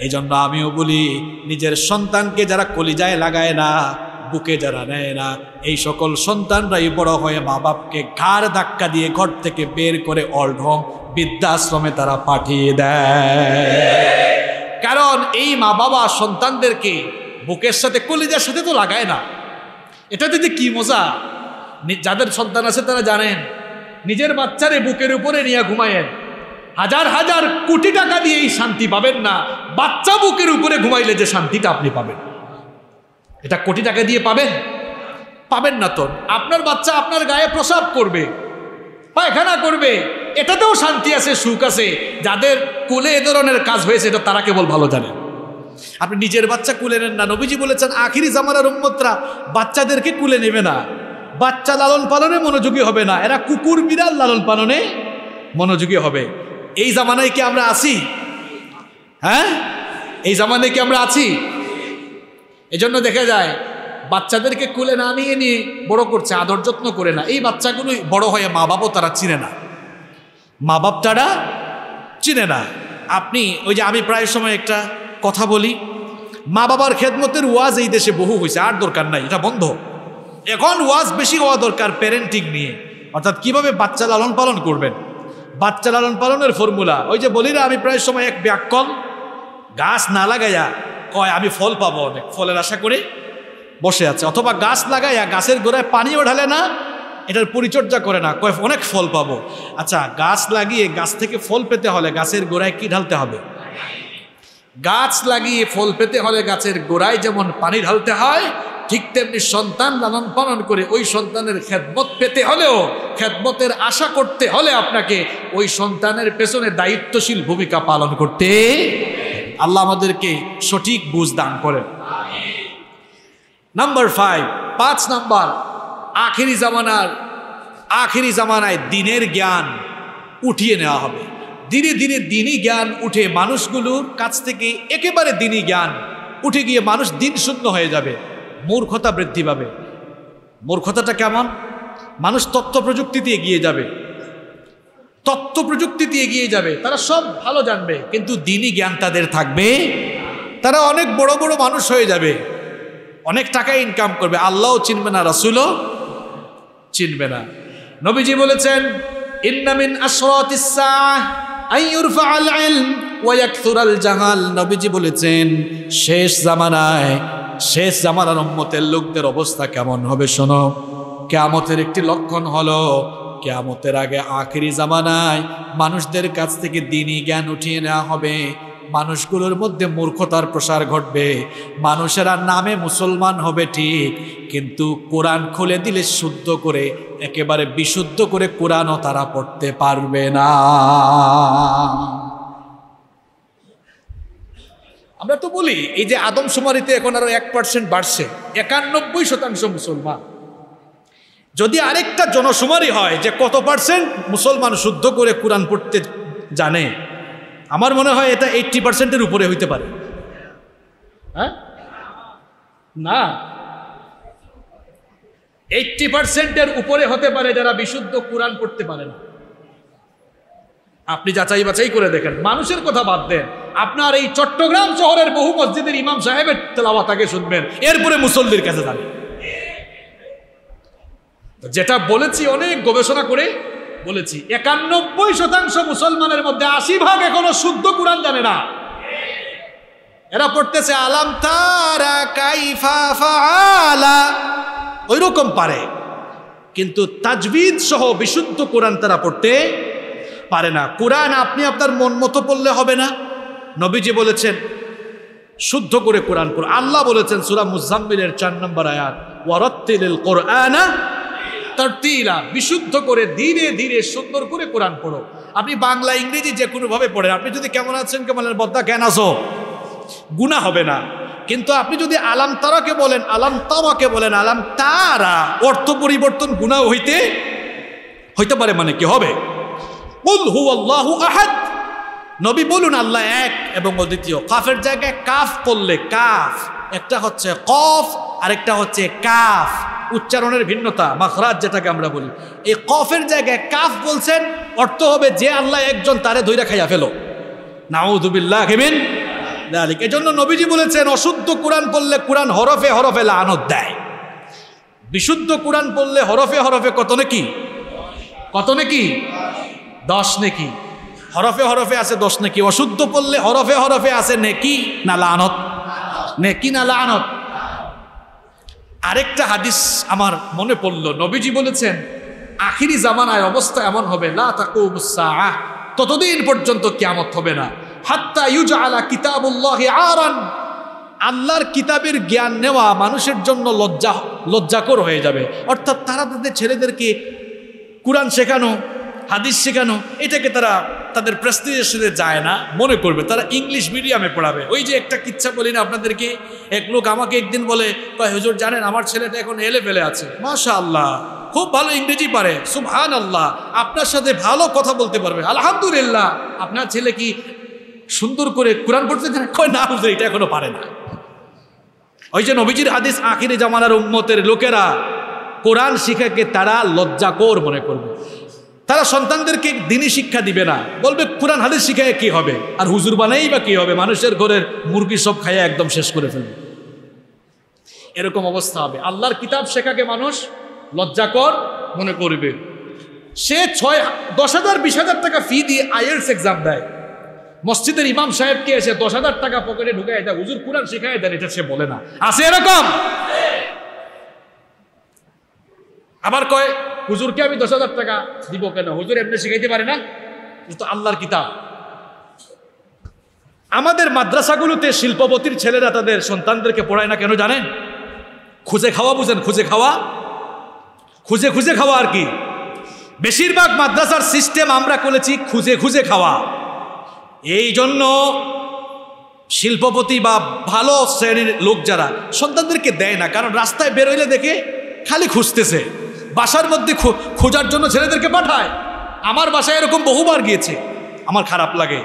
এই জন্য আমিও বলি নিজের সন্তানকে যারা কলিজায় লাগায় না বুকে যারা নেয় না এই সকল সন্তানরাই বড় হয়ে মা বাপকে ঘাড় ধাক্কা দিয়ে ঘর থেকে বের করে অল্ড বৃদ্ধাশ্রমে তারা পাঠিয়ে দেয় কারণ এই মা বাবা সন্তানদেরকে বুকের সাথে কলিজার সাথে তো লাগায় না এটা দিদি কী মজা যাদের সন্তান আছে তারা জানেন নিজের বাচ্চারে বুকের উপরে নিয়ে ঘুমায়েন হাজার হাজার কোটি টাকা দিয়ে এই শান্তি পাবেন না বাচ্চা বুকের উপরে ঘুমাইলে যে শান্তিটা আপনি পাবেন এটা কোটি টাকা দিয়ে পাবেন পাবেন না তো আপনার বাচ্চা আপনার গায়ে প্রসাব করবে পায়খানা করবে এটাতেও শান্তি আছে সুখ আছে যাদের কুলে এ ধরনের কাজ হয়েছে এটা তারা কেবল ভালো জানে আপনি নিজের বাচ্চা কুলে নেন না নবীজি বলেছেন আখিরি জামানার উম্মতরা বাচ্চাদেরকে কুলে নেবে না বাচ্চা লালন পালনে মনোযোগী হবে না এরা কুকুর বিড়াল লালন পালনে মনোযোগী হবে এই জামানায় কি আমরা আছি হ্যাঁ এই জামানায় কি আমরা আছি এজন্য দেখা যায় বাচ্চাদেরকে কুলে না নিয়ে নিয়ে বড় করছে আদর যত্ন করে না এই বাচ্চাগুলোই বড় হয়ে মা বাবও তারা চিনে না মা বাপ তারা চিনে না আপনি ওই যে আমি প্রায় সময় একটা কথা বলি মা বাবার খেদমতের ওয়াজ এই দেশে বহু হয়েছে আর দরকার নাই এটা বন্ধ এখন ওয়াজ বেশি হওয়া দরকার প্যারেন্টিং নিয়ে অর্থাৎ কিভাবে বাচ্চা লালন পালন করবেন বাচ্চা লালন পালনের ফর্মুলা ওই যে বলি না আমি প্রায় সময় এক ব্যাককল গাছ না লাগাইয়া কয় আমি ফল পাবো অনেক ফলের আশা করে বসে আছে অথবা গাছ লাগায় গাছের গোড়ায় পানিও ঢালে না এটার পরিচর্যা করে না কয় অনেক ফল পাবো আচ্ছা গাছ লাগিয়ে গাছ থেকে ফল পেতে হলে গাছের গোড়ায় কি ঢালতে হবে গাছ লাগিয়ে ফল পেতে হলে গাছের গোড়ায় যেমন পানি ঢালতে হয় ঠিক তেমনি সন্তান লালন পালন করে ওই সন্তানের খেদমত পেতে হলেও খেদমতের আশা করতে হলে আপনাকে ওই সন্তানের পেছনে দায়িত্বশীল ভূমিকা পালন করতে আল্লাহ আমাদেরকে সঠিক বুঝ দান করেন নাম্বার ফাইভ পাঁচ নাম্বার আখেরি জামানার আখেরি জামানায় দিনের জ্ঞান উঠিয়ে নেওয়া হবে ধীরে ধীরে দিনই জ্ঞান উঠে মানুষগুলোর কাছ থেকে একেবারে দিনই জ্ঞান উঠে গিয়ে মানুষ দিন শূন্য হয়ে যাবে মূর্খতা বৃদ্ধি পাবে মূর্খতাটা কেমন মানুষ তথ্য প্রযুক্তিতে এগিয়ে যাবে তথ্য প্রযুক্তিতে এগিয়ে যাবে তারা সব ভালো জানবে কিন্তু দিনই জ্ঞান তাদের থাকবে তারা অনেক বড় বড় মানুষ হয়ে যাবে অনেক টাকা ইনকাম করবে আল্লাহও চিনবে না রাসুলও চিনবে না নবীজি বলেছেন ইন্নামিন জাহাল নবীজি বলেছেন শেষ জামানায় শেষ জামানার উম্মতের লোকদের অবস্থা কেমন হবে শোনো কেয়ামতের একটি লক্ষণ হলো কেয়ামতের আগে আখেরি জামানায় মানুষদের কাছ থেকে দিনই জ্ঞান উঠিয়ে নেওয়া হবে মানুষগুলোর মধ্যে মূর্খতার প্রসার ঘটবে মানুষেরা নামে মুসলমান হবে ঠিক কিন্তু কোরআন খুলে দিলে শুদ্ধ করে একেবারে বিশুদ্ধ করে কোরআনও তারা পড়তে পারবে না আমরা তো বলি এই যে আদমশুমারিতে এখন আরো এক পার্সেন্ট বাড়ছে একানব্বই শতাংশ মুসলমান যদি আরেকটা জনশুমারি হয় যে কত পার্সেন্ট মুসলমান শুদ্ধ করে কোরআন পড়তে জানে আমার মনে হয় এটা এইট্টি পার্সেন্টের উপরে হইতে পারে হ্যাঁ না এইট্টি পার্সেন্টের উপরে হতে পারে যারা বিশুদ্ধ কোরআন পড়তে পারে না আপনি যাচাই বাছাই করে দেখেন মানুষের কথা বাদ দেন আপনার এই চট্টগ্রাম শহরের বহু মসজিদের ইমাম সাহেবের তেলাওয়া তাকে শুনবেন এরপরে মুসল্লির কাছে যাবেন যেটা বলেছি অনেক গবেষণা করে বলেছি একানব্বই শতাংশ মুসলমানের মধ্যে আশি ভাগ এখনো শুদ্ধ কোরআন জানে না এরা পড়তেছে আলাম তারা কাইফা ফাআলা ওই রকম পারে কিন্তু তাজবিদ সহ বিশুদ্ধ কোরআন তারা পড়তে পারে না কোরআন আপনি আপনার মন মতো পড়লে হবে না নবীজি বলেছেন শুদ্ধ করে কোরআন আল্লাহ বলেছেন সুরা মুজাম্মিলের চার নম্বর আয়াত ওয়ারত্তিল কোরআনা তরতিলা বিশুদ্ধ করে ধীরে ধীরে সুন্দর করে কোরআন পড়ো আপনি বাংলা ইংরেজি যে কোনোভাবে পড়েন আপনি যদি কেমন আছেন কেমন বদ্দা কেন আসো গুণা হবে না কিন্তু আপনি যদি আলাম তারাকে বলেন আলাম তামাকে বলেন আলাম তারা অর্থ পরিবর্তন গুণা হইতে হইতে পারে মানে কি হবে নবী বলুন আল্লাহ এক এবং অদ্বিতীয় কাফের জায়গায় কাফ করলে কাফ একটা হচ্ছে কফ আরেকটা হচ্ছে কাফ উচ্চারণের ভিন্নতা মাখরাজ যেটাকে আমরা বলি এই কফের জায়গায় কাফ বলছেন অর্থ হবে যে আল্লাহ একজন তারে ধৈরা খাইয়া ফেলো নাউদুবিল্লাহ হেমিন এজন্য নবীজি বলেছেন অশুদ্ধ কোরআন পড়লে কোরআন হরফে হরফে লানত দেয় বিশুদ্ধ কোরআন পড়লে হরফে হরফে কত নাকি কত নাকি দশ নাকি হরফে হরফে আছে দশ নাকি অশুদ্ধ পড়লে হরফে হরফে আছে নেকি না লানত নেকি না লানত আরেকটা হাদিস আমার মনে পড়ল নবীজি বলেছেন আখিরি জামানায় অবস্থা এমন হবে ততদিন পর্যন্ত কেমত হবে না হাত্তা ইউজ আলা কিতাবুল্লাহ আরান আল্লাহর কিতাবের জ্ঞান নেওয়া মানুষের জন্য লজ্জা লজ্জাকর হয়ে যাবে অর্থাৎ তারা তাদের ছেলেদেরকে কোরআন শেখানো হাদিস শেখানো এটাকে তারা তাদের প্রেস্টিজ সাথে যায় না মনে করবে তারা ইংলিশ মিডিয়ামে পড়াবে ওই যে একটা কিচ্ছা বলি না আপনাদেরকে এক লোক আমাকে একদিন বলে কয় হুজুর জানেন আমার ছেলেটা এখন এলে ফেলে আছে মাশা আল্লাহ খুব ভালো ইংরেজি পারে সুবহান আল্লাহ আপনার সাথে ভালো কথা বলতে পারবে আলহামদুলিল্লাহ আপনার ছেলে কি সুন্দর করে কোরআন পড়তে জানে কয় না হুজুর এটা এখনো পারে না ওই যে নবীজির হাদিস আখিরে জামানার উম্মতের লোকেরা কোরআন শিখাকে তারা লজ্জাকর মনে করবে তারা সন্তানদেরকে দিনই শিক্ষা দিবে না বলবে কোরআন হাদিস শিখায় কি হবে আর হুজুর বানাই বা কি হবে মানুষের ঘরের মুরগি সব খাইয়ে একদম শেষ করে ফেলবে এরকম অবস্থা হবে আল্লাহর কিতাব শেখাকে মানুষ লজ্জাকর মনে করবে সে ছয় দশ হাজার বিশ হাজার টাকা ফি দিয়ে আইএলস এক্সাম দেয় মসজিদের ইমাম সাহেবকে এসে দশ হাজার টাকা পকেটে ঢুকে দেয় হুজুর কোরআন শিখাই দেন এটা সে বলে না আছে এরকম আবার কয় হুজুরকে আমি দশ হাজার টাকা দিব কেন হুজুর এমনি শিখাইতে পারে না তো আল্লাহর কিতাব আমাদের মাদ্রাসাগুলোতে শিল্পপতির ছেলেরা তাদের সন্তানদেরকে পড়ায় না কেন জানেন খুঁজে খাওয়া বুঝেন খুঁজে খাওয়া খুঁজে খুঁজে খাওয়া আর কি বেশিরভাগ মাদ্রাসার সিস্টেম আমরা করেছি খুঁজে খুঁজে খাওয়া এই জন্য শিল্পপতি বা ভালো শ্রেণীর লোক যারা সন্তানদেরকে দেয় না কারণ রাস্তায় বেরোইলে দেখে খালি খুঁজতেছে বাসার মধ্যে খোঁজার জন্য ছেলেদেরকে পাঠায় আমার বাসায় এরকম বহুবার গিয়েছে আমার খারাপ লাগে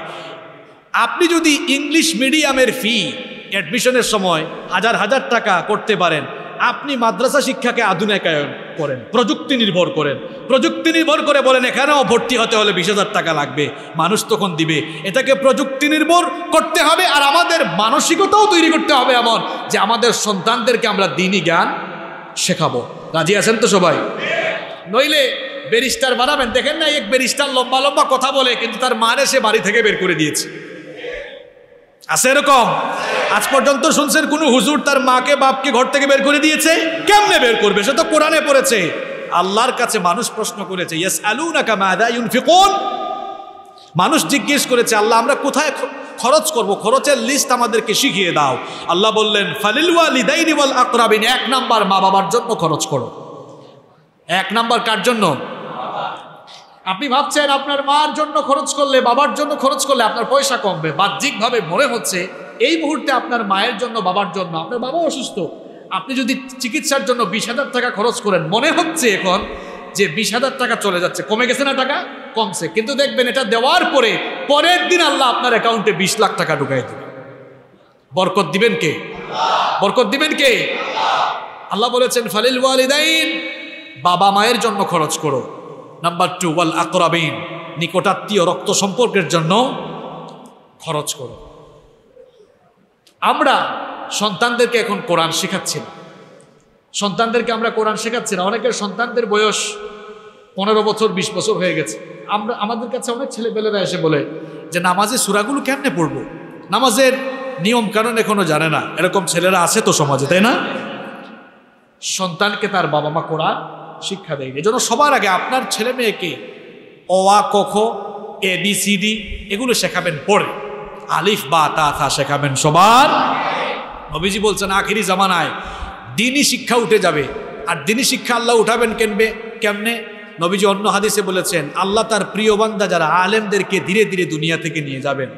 আপনি যদি ইংলিশ মিডিয়ামের ফি অ্যাডমিশনের সময় হাজার হাজার টাকা করতে পারেন আপনি মাদ্রাসা শিক্ষাকে আধুনিকায়ন করেন প্রযুক্তি নির্ভর করেন প্রযুক্তি নির্ভর করে বলেন এখানেও ভর্তি হতে হলে বিশ হাজার টাকা লাগবে মানুষ তখন দিবে এটাকে প্রযুক্তি নির্ভর করতে হবে আর আমাদের মানসিকতাও তৈরি করতে হবে এমন যে আমাদের সন্তানদেরকে আমরা দিনই জ্ঞান শেখাবো রাজি আছেন তো সবাই নইলে ব্যারিস্টার বানাবেন দেখেন না এক ব্যারিস্টার লম্বা লম্বা কথা বলে কিন্তু তার মারে সে বাড়ি থেকে বের করে দিয়েছে আছে এরকম আজ পর্যন্ত শুনছেন কোনো হুজুর তার মাকে বাপকে ঘর থেকে বের করে দিয়েছে কেমনে বের করবে সে তো কোরআনে পড়েছে আল্লাহর কাছে মানুষ প্রশ্ন করেছে ইয়াস আলু নাকা মাদা ইউনফিকুন মানুষ জিজ্ঞেস করেছে আল্লাহ আমরা কোথায় খরচ করব খরচের লিস্ট আমাদেরকে শিখিয়ে দাও আল্লাহ বললেন ফালিলওয়ালিদাইনি ওয়াল আকরাবিন এক নাম্বার মা বাবার জন্য খরচ করো এক নাম্বার কার জন্য আপনি ভাবছেন আপনার মার জন্য খরচ করলে বাবার জন্য খরচ করলে আপনার পয়সা কমবে বাহ্যিকভাবে মনে হচ্ছে এই মুহূর্তে আপনার মায়ের জন্য বাবার জন্য আপনার বাবা অসুস্থ আপনি যদি চিকিৎসার জন্য বিশ হাজার টাকা খরচ করেন মনে হচ্ছে এখন যে বিশ হাজার টাকা চলে যাচ্ছে কমে গেছে না টাকা কমছে কিন্তু দেখবেন এটা দেওয়ার পরে পরের দিন আল্লাহ আপনার অ্যাকাউন্টে বিশ লাখ টাকা ঢুকাই দেবে বরকত দিবেন কে বরকত দিবেন কে আল্লাহ বলেছেন ফালিল ওয়ালিদাইন বাবা মায়ের জন্য খরচ করো নাম্বার টু ওয়াল আকরাবিন নিকটাত্মীয় রক্ত সম্পর্কের জন্য খরচ করো আমরা সন্তানদেরকে এখন কোরআন শেখাচ্ছি না সন্তানদেরকে আমরা কোরআন শেখাচ্ছি না অনেকের সন্তানদের বয়স পনেরো বছর বিশ বছর হয়ে গেছে আমরা আমাদের কাছে অনেক ছেলেপেলেরা এসে বলে যে নামাজে সুরাগুলো কেমনে পড়বো নামাজের নিয়ম কারণ এখনো জানে না এরকম ছেলেরা আছে তো সমাজে তাই না সন্তানকে তার বাবা মা করা শিক্ষা দেয় জন্য সবার আগে আপনার ছেলে মেয়েকে অ আ কখ এ বি সি ডি এগুলো শেখাবেন পড়ে আলিফ বা তা থা শেখাবেন সবার নবীজি বলছেন আখিরি জামানায় দিনই শিক্ষা উঠে যাবে আর দিনই শিক্ষা আল্লাহ উঠাবেন কেনবে কেমনে নবীজি অন্য হাদিসে বলেছেন আল্লাহ তার প্রিয় বান্দা যারা আলেমদেরকে ধীরে ধীরে দুনিয়া থেকে নিয়ে যাবেন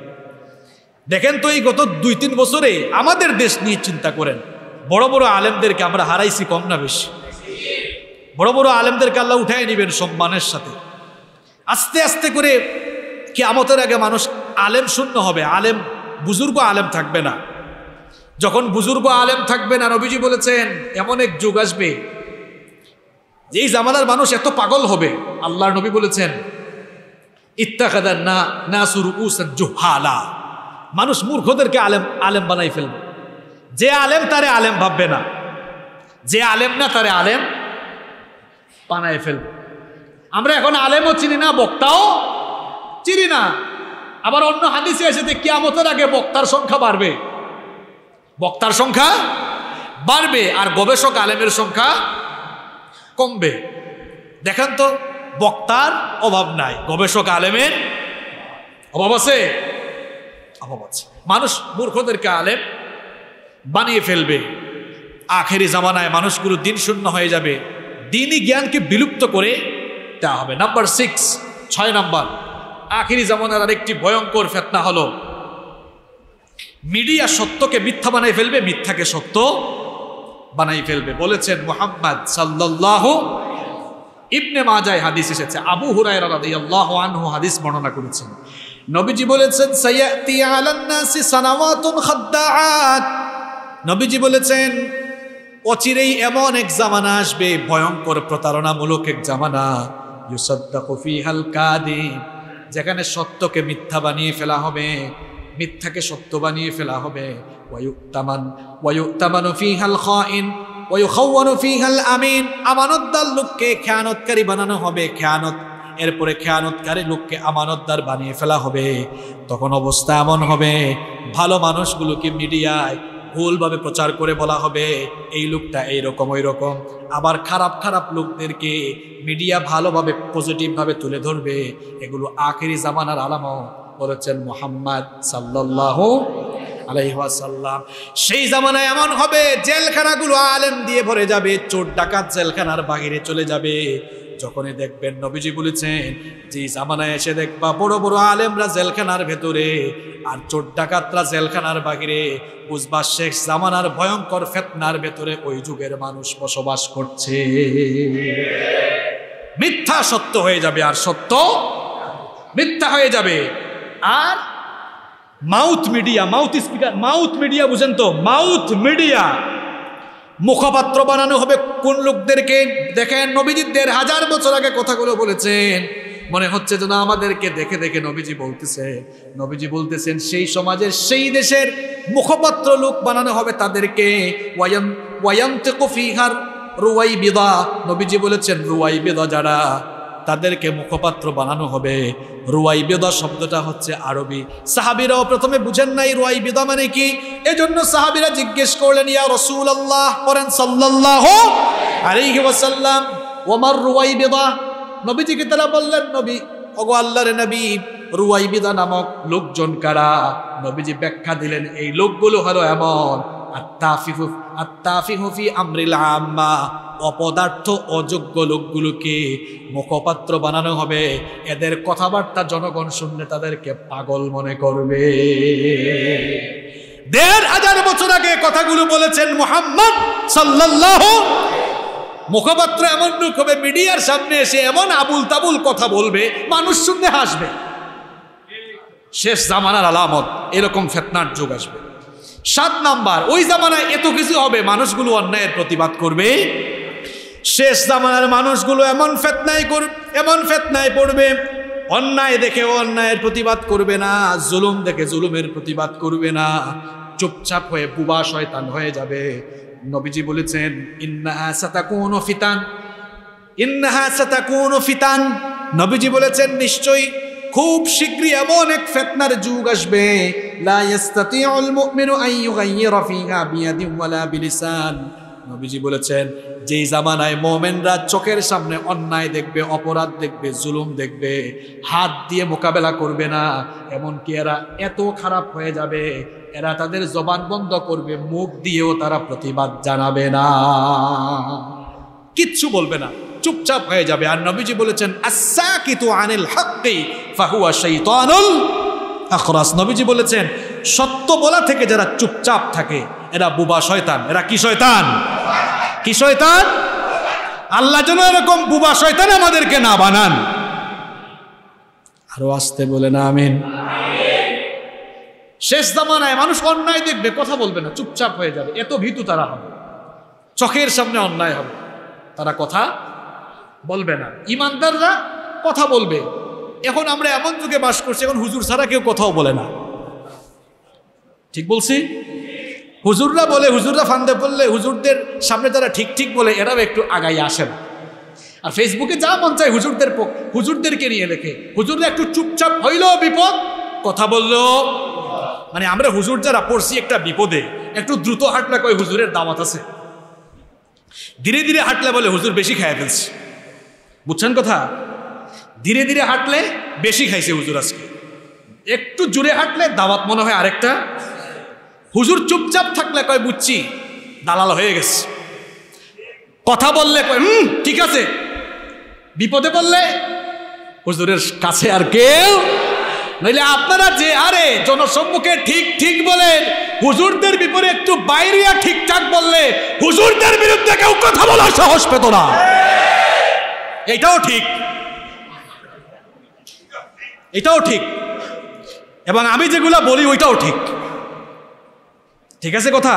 দেখেন তো এই গত দুই তিন বছরে আমাদের দেশ নিয়ে চিন্তা করেন বড় বড় আলেমদেরকে আমরা হারাইছি কম না বেশি বড় বড় আলেমদেরকে আল্লাহ উঠাই নেবেন সম্মানের সাথে আস্তে আস্তে করে আমতের আগে মানুষ আলেম শূন্য হবে আলেম বুজুর্গ আলেম থাকবে না যখন বুজুর্গ আলেম থাকবে না নবীজি বলেছেন এমন এক যুগ আসবে যে এই জামানার মানুষ এত পাগল হবে আল্লাহর নবী বলেছেন ইত্তাকাদার না না সুরু মানুষ মূর্খদেরকে আলেম আলেম বানাই ফেলবে যে আলেম তারে আলেম ভাববে না যে আলেম না তারে আলেম বানায় ফেলবে আমরা এখন আলেমও চিনি না বক্তাও চিনি না আবার অন্য হাদিসে যে কিয়ামতের আগে বক্তার সংখ্যা বাড়বে বক্তার সংখ্যা বাড়বে আর গবেষক আলেমের সংখ্যা কমবে দেখেন তো বক্তার অভাব নাই গবেষক আলেমের অভাব আছে অভাব আছে মানুষ মূর্খদেরকে আলেম বানিয়ে ফেলবে আখেরি জামানায় মানুষগুলো দিন শূন্য হয়ে যাবে দিনই জ্ঞানকে বিলুপ্ত করে দেওয়া হবে নাম্বার সিক্স ছয় নাম্বার আখেরি জামানার আরেকটি ভয়ঙ্কর ফেতনা হলো মিডিয়া সত্যকে মিথ্যা বানিয়ে ফেলবে মিথ্যাকে সত্য বানাই ফেলবে বলেছেন মোহাম্মদ সাল্লাহ ইবনে মাজায় হাদিস এসেছে আবু হুরায়রা রাদিয়াল্লাহু আনহু হাদিস বর্ণনা করেছেন নবীজি বলেছেন নবীজি বলেছেন অচিরেই এমন এক জামানা আসবে ভয়ঙ্কর প্রতারণামূলক এক জামানা যেখানে সত্যকে মিথ্যা বানিয়ে ফেলা হবে মিথ্যাকে সত্য বানিয়ে ফেলা হবে ওয়ুক্তামান ওয়ুক্তামানু ফিহাল খাইন ওয়ুখাওয়ানু ফিহাল আমিন আমানতদার লোককে খেয়ানতকারী বানানো হবে খেয়ানত এরপরে খেয়ানতকারী লোককে আমানতদার বানিয়ে ফেলা হবে তখন অবস্থা এমন হবে ভালো মানুষগুলোকে মিডিয়ায় ভুলভাবে প্রচার করে বলা হবে এই লোকটা এইরকম ওই রকম আবার খারাপ খারাপ লোকদেরকে মিডিয়া ভালোভাবে পজিটিভভাবে তুলে ধরবে এগুলো আখেরি জামানার আলামত বলেছেন মোহাম্মদ সাল্লাহ আলহিহাসাল্লাম সেই জামানায় এমন হবে জেলখানাগুলো আলেম দিয়ে ভরে যাবে চোর ডাকাত জেলখানার বাহিরে চলে যাবে যখনই দেখবেন নবীজি বলেছেন যে জামানায় এসে দেখবা বড় বড় আলেমরা জেলখানার ভেতরে আর চোর ডাকাতরা জেলখানার বাহিরে বুঝবা শেখ জামানার ভয়ঙ্কর ফেতনার ভেতরে ওই যুগের মানুষ বসবাস করছে মিথ্যা সত্য হয়ে যাবে আর সত্য মিথ্যা হয়ে যাবে আর mouth media mouth speaker mouth media বুঝেন তো মাউথ মিডিয়া মুখপাত্র বানানো হবে কোন লোকদেরকে দেখেন নবীজি দেড় হাজার বছর আগে কথাগুলো বলেছেন মনে হচ্ছে যেন আমাদেরকে দেখে দেখে নবীজি বলতেছে নবীজি বলতেছেন সেই সমাজের সেই দেশের মুখপাত্র লোক বানানো হবে তাদেরকে ওয়ায়ন্তে কফিহার রুয়াই বিদা নবীজি বলেছেন রুয়াই বিদা যারা তাদেরকে মুখপাত্র বানানো হবে রুয়াই বেদা শব্দটা হচ্ছে আরবি সাহাবিরাও প্রথমে বুঝেন নাই রুয়াই বেদা মানে কি এজন্য সাহাবিরা জিজ্ঞেস করলেন ইয়া রসুল আল্লাহ করেন সাল্লাহ আলাইহি ওয়াসাল্লাম ওমার রুয়াই বেদা নবীজিকে তারা বললেন নবী ওগো আল্লাহর নবী রুয়াই বেদা নামক লোকজন কারা নবীজি ব্যাখ্যা দিলেন এই লোকগুলো হলো এমন আত্মাফিহু আত্মাফিহুফি আমরিল আম্মা অপদার্থ অযোগ্য লোকগুলোকে মুখপাত্র বানানো হবে এদের কথাবার্তা জনগণ শুনলে তাদেরকে পাগল মনে করবে দেড় হাজার বছর আগে কথাগুলো বলেছেন মোহাম্মদ সাল্লাহ মুখপাত্র এমন লোক হবে মিডিয়ার সামনে এসে এমন আবুল তাবুল কথা বলবে মানুষ শুনলে হাসবে শেষ জামানার আলামত এরকম ফেতনার যুগ আসবে সাত নাম্বার ওই জামানায় এত কিছু হবে মানুষগুলো অন্যায়ের প্রতিবাদ করবে শেষ জামানার মানুষগুলো এমন ফেতনায় কর এমন ফেতনায় পড়বে অন্যায় দেখে অন্যায়ের প্রতিবাদ করবে না জুলুম দেখে জুলুমের প্রতিবাদ করবে না চুপচাপ হয়ে বুবা শয়তান হয়ে যাবে নবীজি বলেছেন ইন্নাহা সাতাকুন ফিতান ইন্নাহা সাতাকুন ফিতান নবীজি বলেছেন নিশ্চয়ই খুব শীঘ্রই এমন এক ফেতনার যুগ আসবে নবীজি বলেছেন যেই জামানায় মোমেনরা চোখের সামনে অন্যায় দেখবে অপরাধ দেখবে জুলুম দেখবে হাত দিয়ে মোকাবেলা করবে না এমনকি এরা এত খারাপ হয়ে যাবে এরা তাদের জবান বন্ধ করবে মুখ দিয়েও তারা প্রতিবাদ জানাবে না কিচ্ছু বলবে না চুপচাপ হয়ে যাবে আর নবীজি বলেছেন আসা তু আনিল হাক্কি ফাহুয়া সেই তানুল আখরাস নবীজি বলেছেন সত্য বলা থেকে যারা চুপচাপ থাকে এরা বুবা শয়তান এরা কি শয়তান কি শয়তান আল্লাহ যেন এরকম বুবা শয়তান আমাদেরকে না বানান আরো আসতে বলে না আমিন শেষ জামানায় মানুষ অন্যায় দেখবে কথা বলবে না চুপচাপ হয়ে যাবে এত ভীতু তারা হবে চোখের সামনে অন্যায় হবে তারা কথা বলবে না ইমানদাররা কথা বলবে এখন আমরা এমন যুগে বাস করছি এখন হুজুর ছাড়া কেউ কথাও বলে না ঠিক বলছি হুজুররা বলে হুজুররা ফান্দে বললে হুজুরদের সামনে যারা ঠিক ঠিক বলে এরাও একটু আগাই আসে না আর ফেসবুকে যা মন চায় হুজুরদের হুজুরদেরকে নিয়ে লেখে হুজুররা একটু চুপচাপ হইল বিপদ কথা বলল মানে আমরা হুজুর যারা পড়ছি একটা বিপদে একটু দ্রুত হাঁটলে কয় হুজুরের দাওয়াত আছে ধীরে ধীরে হাঁটলে বলে হুজুর বেশি খাইয়া ফেলছি বুঝছেন কথা ধীরে ধীরে হাঁটলে বেশি খাইছে হুজুর আজকে একটু জুড়ে হাঁটলে দাওয়াত মনে হয় আরেকটা হুজুর চুপচাপ থাকলে কয় বুঝছি দালাল হয়ে গেছে কথা বললে কয় হুম ঠিক আছে বিপদে বললে হুজুরের কাছে আর কেউ নইলে আপনারা যে আরে জনসম্মুখে ঠিক ঠিক বলেন হুজুরদের বিপরে একটু বাইরিয়া ঠিকঠাক বললে হুজুরদের বিরুদ্ধে কেউ কথা বলার সাহস পেত না এটাও ঠিক এটাও ঠিক এবং আমি যেগুলা বলি ওইটাও ঠিক ঠিক আছে কথা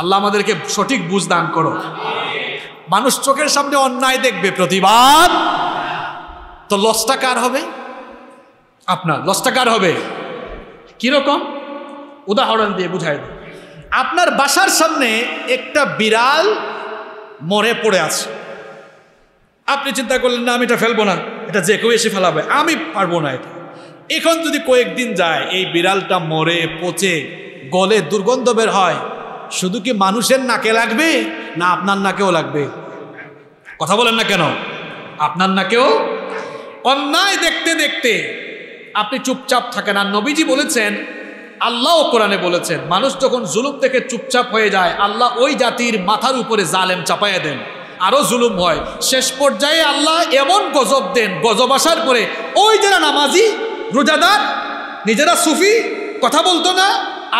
আল্লাহ আমাদেরকে সঠিক বুঝ দান করো মানুষ চোখের সামনে অন্যায় দেখবে প্রতিবাদ তো লসটা কার হবে আপনার লসটা কার হবে কীরকম উদাহরণ দিয়ে বুঝাই আপনার বাসার সামনে একটা বিড়াল মরে পড়ে আছে আপনি চিন্তা করলেন না আমি এটা ফেলবো না এটা যে কেউ এসে ফেলাবে আমি পারবো না এটা এখন যদি কয়েকদিন যায় এই বিড়ালটা মরে পচে গলে দুর্গন্ধ বের হয় শুধু কি মানুষের নাকে লাগবে না আপনার নাকেও লাগবে কথা বলেন না কেন আপনার নাকেও অন্যায় দেখতে দেখতে আপনি চুপচাপ থাকেন আর নবীজি বলেছেন আল্লাহ কোরআনে বলেছেন মানুষ যখন জুলুম থেকে চুপচাপ হয়ে যায় আল্লাহ ওই জাতির মাথার উপরে জালেম চাপাইয়া দেন আরও জুলুম হয় শেষ পর্যায়ে আল্লাহ এমন গজব দেন গজব আসার পরে ওই যারা নামাজি রোজাদার নিজেরা সুফি কথা বলতো না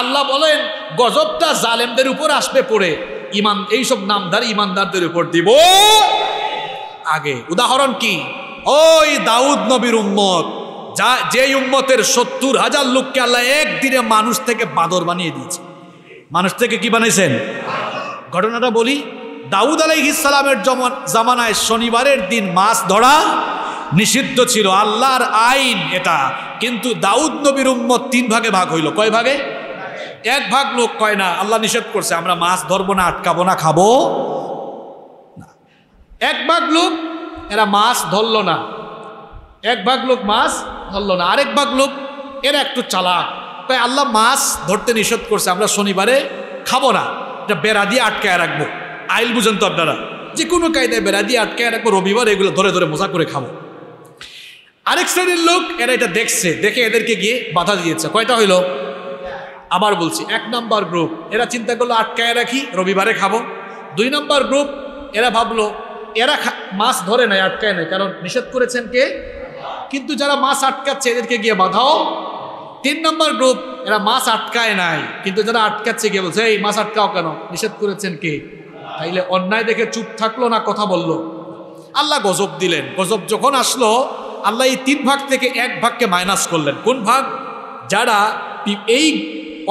আল্লাহ বলেন গজবটা জালেমদের উপর আসবে পড়ে ইমান এইসব নামদার ইমানদারদের উপর দিব আগে উদাহরণ কি ওই দাউদ নবীর উম্মত যা যে উম্মতের সত্তর হাজার লোককে আল্লাহ একদিনে মানুষ থেকে বাঁদর বানিয়ে দিয়েছে মানুষ থেকে কি বানিয়েছেন ঘটনাটা বলি দাউদ আলাইহিসালামের যেমন জামানায় শনিবারের দিন মাছ ধরা নিষিদ্ধ ছিল আল্লাহর আইন এটা কিন্তু দাউদ নবীর উম্মত তিন ভাগে ভাগ হইল কয় ভাগে এক ভাগ লোক কয় না আল্লাহ নিষেধ করছে আমরা মাছ ধরবো না আটকাবো না খাবো না এক ভাগ লোক এরা মাছ ধরল না এক ভাগ লোক মাছ ধরল না আরেক ভাগ লোক এরা একটু চালাক তাই আল্লাহ মাছ ধরতে নিষেধ করছে আমরা শনিবারে খাবো না এটা বেড়া দিয়ে আটকায় রাখবো আইল বুঝেন তো আপনারা যে কোনো কায়দায় বেড়া দিয়ে আটকায় রাখবো রবিবার এগুলো ধরে ধরে মজা করে খাবো আরেক শ্রেণীর লোক এরা এটা দেখছে দেখে এদেরকে গিয়ে বাধা দিয়েছে কয়টা হইল আবার বলছি এক নাম্বার গ্রুপ এরা চিন্তা করলো আটকায় রাখি রবিবারে খাবো দুই নাম্বার গ্রুপ এরা ভাবলো এরা মাছ ধরে নাই আটকায় নাই কারণ নিষেধ করেছেন কে কিন্তু যারা মাছ আটকাচ্ছে এদেরকে গিয়ে বাধাও তিন নাম্বার গ্রুপ এরা মাছ আটকায় নাই কিন্তু যারা আটকাচ্ছে গিয়ে বলছে এই মাছ আটকাও কেন নিষেধ করেছেন কে তাইলে অন্যায় দেখে চুপ থাকলো না কথা বলল আল্লাহ গজব দিলেন গজব যখন আসলো আল্লাহ এই তিন ভাগ থেকে এক ভাগকে মাইনাস করলেন কোন ভাগ যারা এই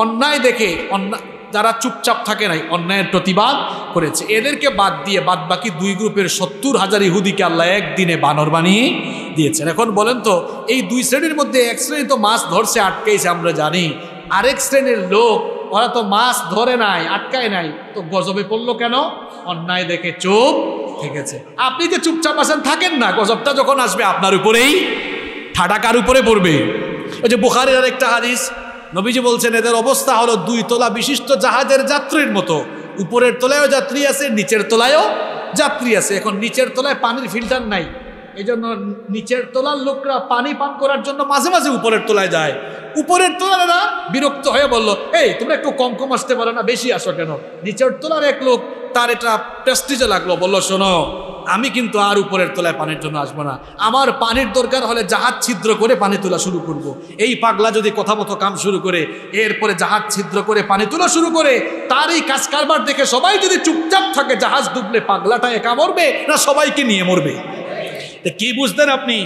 অন্যায় দেখে অন্যায় যারা চুপচাপ থাকে নাই অন্যায়ের প্রতিবাদ করেছে এদেরকে বাদ দিয়ে বাদ বাকি দুই গ্রুপের সত্তর হাজার ইহুদিকে আল্লাহ একদিনে বানর বানিয়ে দিয়েছেন এখন বলেন তো এই দুই শ্রেণীর মধ্যে এক শ্রেণী তো মাছ ধরছে আটকেছে আমরা জানি আরেক শ্রেণীর লোক ওরা তো মাছ ধরে নাই আটকায় নাই তো গজবে পড়লো কেন অন্যায় দেখে চুপ থেকেছে আপনি যে চুপচাপ আসেন থাকেন না গজবটা যখন আসবে আপনার উপরেই ঠাটাকার উপরে পড়বে ওই যে বুখারের আরেকটা হাদিস নবীজি বলছেন এদের অবস্থা হলো দুই তোলা বিশিষ্ট জাহাজের যাত্রীর মতো উপরের তলায়ও যাত্রী আছে নিচের তলায়ও যাত্রী আছে এখন নিচের তলায় পানির ফিল্টার নাই এই জন্য নিচের তলার লোকরা পানি পান করার জন্য মাঝে মাঝে উপরের তলায় যায় উপরের তোলারা বিরক্ত হয়ে বলল এই তোমরা একটু কম কম আসতে পারো না বেশি আসো কেন নিচের তোলার এক লোক তার এটা প্রেস্টিজে লাগলো বললো শোনো আমি কিন্তু আর উপরের তলায় পানির জন্য আসবো না আমার পানির দরকার হলে জাহাজ ছিদ্র করে পানি তোলা শুরু করব। এই পাগলা যদি কথা মতো কাম শুরু করে এরপরে জাহাজ ছিদ্র করে পানি তোলা শুরু করে তার এই কাজ কারবার দেখে সবাই যদি চুপচাপ থাকে জাহাজ ডুবলে পাগলাটা একা মরবে না সবাইকে নিয়ে মরবে কি বুঝতেন আপনি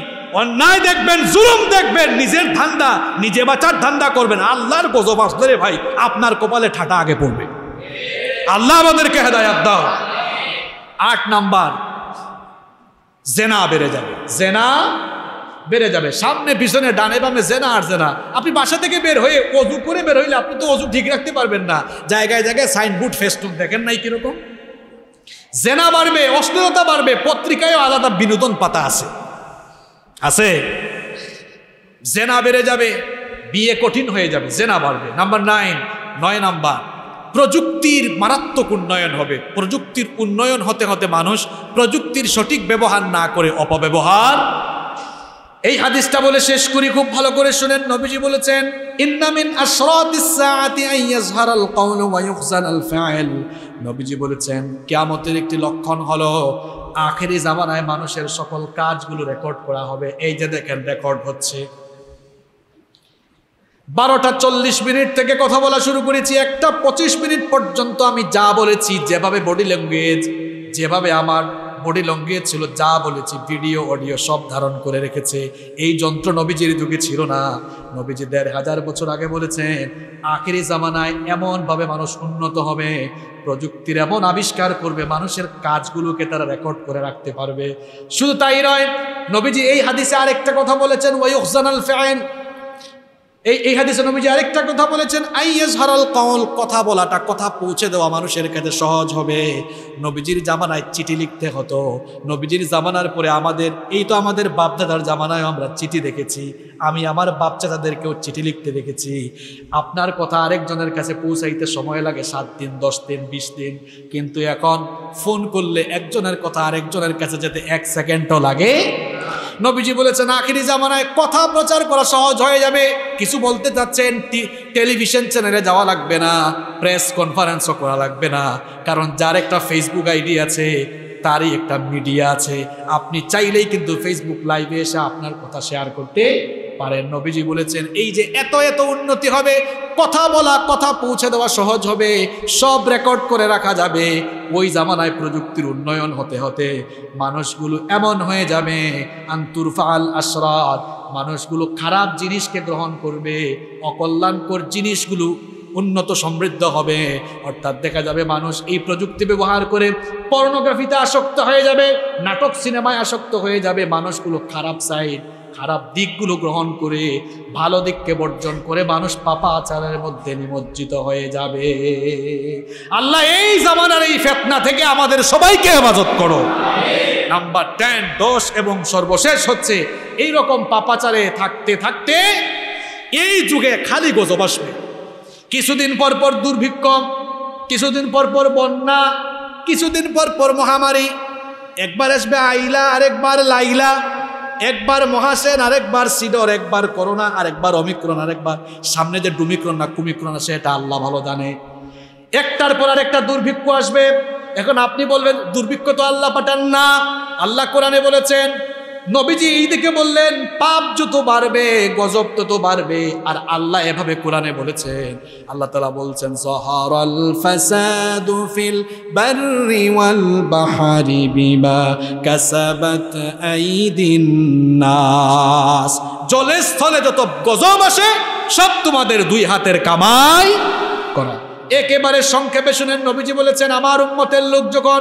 অন্যায় দেখবেন জুলুম দেখবেন নিজের ধান্দা নিজে বাঁচার ধান্দা করবেন আল্লাহর গজব আসলে রে ভাই আপনার কপালে ঠাটা আগে পড়বে আল্লাহ আমাদেরকে হেদায়াত দাও আট নাম্বার জেনা বেড়ে যাবে জেনা বেড়ে যাবে সামনে পিছনে ডানে বামে জেনা আর জেনা আপনি বাসা থেকে বের হয়ে অজু করে বের হইলে আপনি তো অজু ঠিক রাখতে পারবেন না জায়গায় জায়গায় সাইনবোর্ড ফেসটুক দেখেন নাই কিরকম জেনা বাড়বে অশ্লীলতা বাড়বে পত্রিকায়ও আলাদা বিনোদন পাতা আছে আছে জেনা বেড়ে যাবে বিয়ে কঠিন হয়ে যাবে জেনা বাড়বে নাম্বার নাইন নয় নাম্বার প্রযুক্তির মারাত্মক উন্নয়ন হবে প্রযুক্তির উন্নয়ন হতে হতে মানুষ প্রযুক্তির সঠিক ব্যবহার না করে অপব্যবহার এই হাদিসটা বলে শেষ করি খুব ভালো করে শুনেন নবীজি বলেছেন ইন্নামিন নবীজি বলেছেন কেয়ামতের একটি লক্ষণ হলো আখেরি জামানায় মানুষের সকল কাজগুলো রেকর্ড করা হবে এই যে দেখেন রেকর্ড হচ্ছে বারোটা চল্লিশ মিনিট থেকে কথা বলা শুরু করেছি একটা পঁচিশ মিনিট পর্যন্ত আমি যা বলেছি যেভাবে বডি ল্যাঙ্গুয়েজ যেভাবে আমার বডি ল্যাঙ্গুয়েজ ছিল যা বলেছি ভিডিও অডিও সব ধারণ করে রেখেছে এই যন্ত্র নবীজির যুগে ছিল না নবীজি দেড় হাজার বছর আগে বলেছেন আখেরি জামানায় এমনভাবে মানুষ উন্নত হবে প্রযুক্তির এমন আবিষ্কার করবে মানুষের কাজগুলোকে তারা রেকর্ড করে রাখতে পারবে শুধু তাই নয় নবীজি এই হাদিসে আরেকটা কথা বলেছেন ওয়াইজানাল ফ্যান এই এই হাদিসে নবীজি আরেকটা কথা বলেছেন আইএস হারাল কল কথা বলাটা কথা পৌঁছে দেওয়া মানুষের কাছে সহজ হবে নবীজির জামানায় চিঠি লিখতে হতো নবীজির জামানার পরে আমাদের এই তো আমাদের বাপদাদার জামানায় আমরা চিঠি দেখেছি আমি আমার বাপচাদাদেরকেও চিঠি লিখতে দেখেছি আপনার কথা আরেকজনের কাছে পৌঁছাইতে সময় লাগে সাত দিন দশ দিন বিশ দিন কিন্তু এখন ফোন করলে একজনের কথা আরেকজনের কাছে যেতে এক সেকেন্ডও লাগে নবীজি বলেছেন আখিরি জামানায় কথা প্রচার করা সহজ হয়ে যাবে কিছু বলতে চাচ্ছেন টেলিভিশন চ্যানেলে যাওয়া লাগবে না প্রেস কনফারেন্সও করা লাগবে না কারণ যার একটা ফেসবুক আইডি আছে তারই একটা মিডিয়া আছে আপনি চাইলেই কিন্তু ফেসবুক লাইভে এসে আপনার কথা শেয়ার করতে পারেন নবীজি বলেছেন এই যে এত এত উন্নতি হবে কথা বলা কথা পৌঁছে দেওয়া সহজ হবে সব রেকর্ড করে রাখা যাবে ওই জামানায় প্রযুক্তির উন্নয়ন হতে হতে মানুষগুলো এমন হয়ে যাবে আন্তুরফাল ফাল আশরাত মানুষগুলো খারাপ জিনিসকে গ্রহণ করবে অকল্যাণকর জিনিসগুলো উন্নত সমৃদ্ধ হবে অর্থাৎ দেখা যাবে মানুষ এই প্রযুক্তি ব্যবহার করে পর্নোগ্রাফিতে আসক্ত হয়ে যাবে নাটক সিনেমায় আসক্ত হয়ে যাবে মানুষগুলো খারাপ সাইড খারাপ দিকগুলো গ্রহণ করে ভালো দিককে বর্জন করে মানুষ পাপা আচারের মধ্যে নিমজ্জিত হয়ে যাবে আল্লাহ এই জামানার এই ফেতনা থেকে আমাদের সবাইকে হেফাজত করো নাম্বার টেন দোষ এবং সর্বশেষ হচ্ছে এই রকম পাপাচারে থাকতে থাকতে এই যুগে খালি গোজব আসবে কিছুদিন পর পর দুর্ভিক্ষ কিছুদিন পর পর বন্যা কিছুদিন পর পর মহামারী একবার আসবে আইলা আরেকবার লাইলা একবার মহাসেন আরেকবার সিডর একবার করোনা আরেকবার অমিক্রণ আরেকবার সামনে যে ডুমিক্রণ না কুমিক্রণ আছে এটা আল্লাহ ভালো জানে একটার পর আরেকটা দুর্ভিক্ষ আসবে এখন আপনি বলবেন দুর্ভিক্ষ তো আল্লাহ পাঠান না আল্লাহ কোরআনে বলেছেন নবীজি এই দিকে বললেন পাপ যত বাড়বে গজব তত বাড়বে আর আল্লাহ এভাবে কোরআনে বলেছেন আল্লাহ তালা বলছেন সহরল ফাসাদু ফিল বাররি ওয়াল বাহারি বিমা কাসাবাত আইদিন নাস জলে স্থলে যত গজব আসে সব তোমাদের দুই হাতের কামাই করা একেবারে সংক্ষেপে শুনেন নবীজি বলেছেন আমার উম্মতের লোক যখন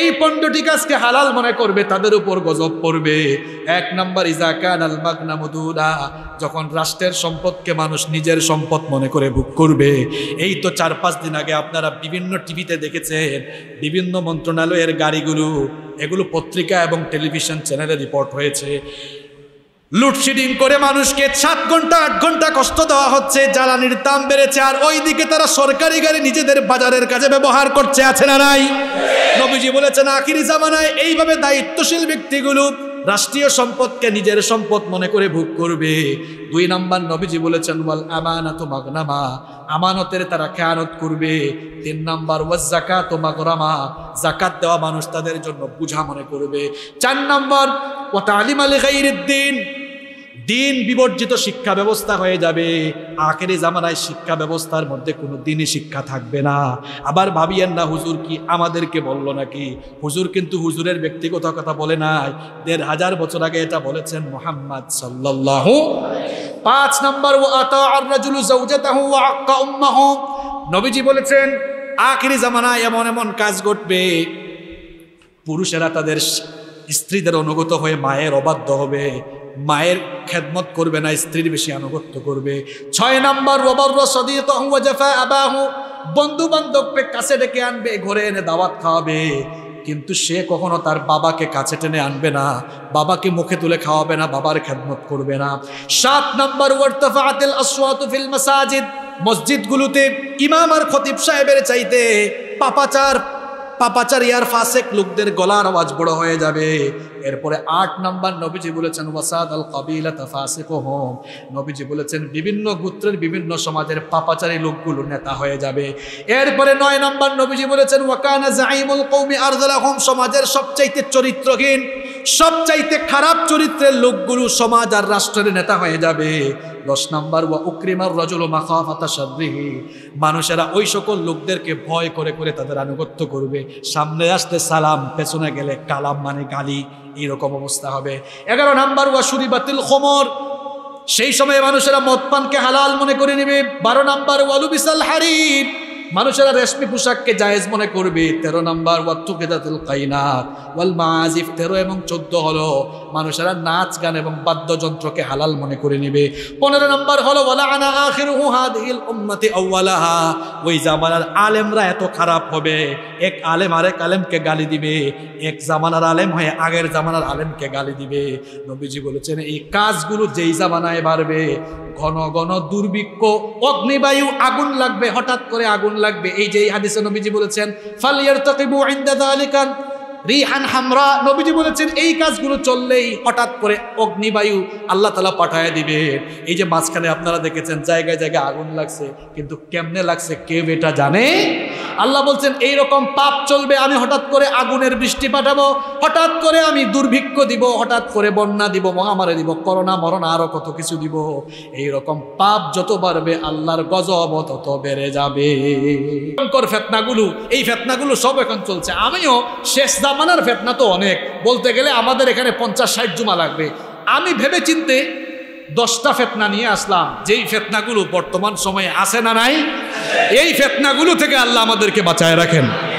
এই পণ্যটি কাজকে হালাল মনে করবে তাদের উপর গজব পড়বে এক নম্বর ইজাকান যখন রাষ্ট্রের সম্পদকে মানুষ নিজের সম্পদ মনে করে বুক করবে এই তো চার পাঁচ দিন আগে আপনারা বিভিন্ন টিভিতে দেখেছেন বিভিন্ন মন্ত্রণালয়ের গাড়িগুলো এগুলো পত্রিকা এবং টেলিভিশন চ্যানেলে রিপোর্ট হয়েছে লুডশেডিং করে মানুষকে সাত ঘন্টা আট ঘন্টা কষ্ট দেওয়া হচ্ছে জ্বালানির দাম বেড়েছে আর ওই দিকে তারা সরকারি গাড়ি নিজেদের বাজারের কাজে ব্যবহার করছে আছে না নাই নবীজি বলেছেন আখিরি জামানায় এইভাবে দায়িত্বশীল ব্যক্তিগুলো রাষ্ট্রীয় সম্পদকে নিজের সম্পদ মনে করে ভোগ করবে দুই নাম্বার নবীজি বলেছেন ওয়াল আমানাত মাগনামা আমানতের তারা খেয়ানত করবে তিন নাম্বার ওয়াজ জাকাত ও মাগরামা জাকাত দেওয়া মানুষ তাদের জন্য বুঝা মনে করবে চার নাম্বার ও তালিম আলী গাইর দিন বিবর্জিত শিক্ষা ব্যবস্থা হয়ে যাবে আখেরে জামানায় শিক্ষা ব্যবস্থার মধ্যে কোনো দিনই শিক্ষা থাকবে না আবার ভাবিয়েন না হুজুর কি আমাদেরকে বলল নাকি হুজুর কিন্তু হুজুরের ব্যক্তিগত কথা বলে নাই দেড় হাজার বছর আগে এটা বলেছেন মোহাম্মদ সাল্লাহ পাঁচ নম্বর ও আতা নবীজি বলেছেন আখেরি জামানায় এমন এমন কাজ ঘটবে পুরুষেরা তাদের স্ত্রীদের অনুগত হয়ে মায়ের অবাধ্য হবে মায়ের খেদমত করবে না স্ত্রীর বেশি আনুগত্য করবে ছয় নম্বর আবাহু বন্ধু বান্ধবকে কাছে ডেকে আনবে ঘরে এনে দাওয়াত খাওয়াবে কিন্তু সে কখনো তার বাবাকে কাছে টেনে আনবে না বাবাকে মুখে তুলে খাওয়াবে না বাবার খেদমত করবে না সাত নম্বর মসজিদ গুলোতে মাসাজিদ মসজিদগুলোতে ইমাম আর খতিব সাহেবের চাইতে পাপাচার পাপাচার ইয়ার ফাসেক লোকদের গলার আওয়াজ বড় হয়ে যাবে এরপরে আট নাম্বার নবীজি বলেছেন ওয়াসাদ আল কবিলা তাফাসেক হোম নবীজি বলেছেন বিভিন্ন গোত্রের বিভিন্ন সমাজের পাপাচারী লোকগুলো নেতা হয়ে যাবে এরপরে নয় নাম্বার নবীজি বলেছেন ওয়াকানা জাইমুল কৌমি আরজালা হোম সমাজের সবচাইতে চরিত্রহীন সবচাইতে খারাপ চরিত্রের লোকগুলো সমাজ আর রাষ্ট্রের নেতা হয়ে যাবে দশ নাম্বার ওয়া উক্রিমার রজল মাখাফাতা মানুষেরা ওই সকল লোকদেরকে ভয় করে করে তাদের আনুগত্য করবে সামনে আসতে সালাম পেছনে গেলে কালাম মানে গালি এইরকম অবস্থা হবে এগারো নাম্বার ওয়া বাতিল খোমর সেই সময়ে মানুষেরা মদপানকে হালাল মনে করে নেবে বারো নাম্বার ওয়ালুবিসাল হারিফ মানুষেরা রেশমি পোশাককে জায়েজ মনে করবে তেরো নম্বর ওয়াতুকেদাতুল কাইনাত ওয়াল মাজিফ তেরো এবং চোদ্দ হলো মানুষেরা নাচ গান এবং বাদ্যযন্ত্রকে হালাল মনে করে নেবে পনেরো নম্বর হলো ওয়ালা আনা আখিরু হাদিল উম্মতি আউওয়ালাহা ওই জামানার আলেমরা এত খারাপ হবে এক আলেম আরেক আলেমকে গালি দিবে এক জামানার আলেম হয়ে আগের জামানার আলেমকে গালি দিবে নবীজি বলেছেন এই কাজগুলো যেই জামানায় বাড়বে ঘন ঘন দুর্ভিক্ষ অগ্নিবায়ু আগুন লাগবে হঠাৎ করে আগুন লাগবে এই যে হাদিসে নবীজি বলেছেন ফালিয়ার তকিবু আইন্দা আলিকান রিহান হামরা নবীজি বলেছেন এই কাজগুলো চললেই হঠাৎ করে অগ্নিবায়ু আল্লাহ তালা পাঠায় দিবে এই যে মাঝখানে আপনারা দেখেছেন জায়গায় জায়গায় আগুন লাগছে কিন্তু কেমনে লাগছে কেউ এটা জানে আল্লাহ বলছেন এই রকম পাপ চলবে আমি হঠাৎ করে আগুনের বৃষ্টি পাঠাবো হঠাৎ করে আমি দুর্ভিক্ষ দিব হঠাৎ করে বন্যা দিব মহামারী দিব করোনা মরণ আরও কত কিছু দিব এই রকম পাপ যত বাড়বে আল্লাহর গজব তত বেড়ে যাবে ভয়ঙ্কর ফেতনাগুলো এই ফেতনাগুলো সব এখন চলছে আমিও শেষ জামানার ফেতনা তো অনেক বলতে গেলে আমাদের এখানে পঞ্চাশ ষাট জুমা লাগবে আমি ভেবে চিনতে দশটা ফেতনা নিয়ে আসলাম যেই ফেতনাগুলো বর্তমান সময়ে আসে না নাই এই ফেতনাগুলো থেকে আল্লাহ আমাদেরকে বাঁচায় রাখেন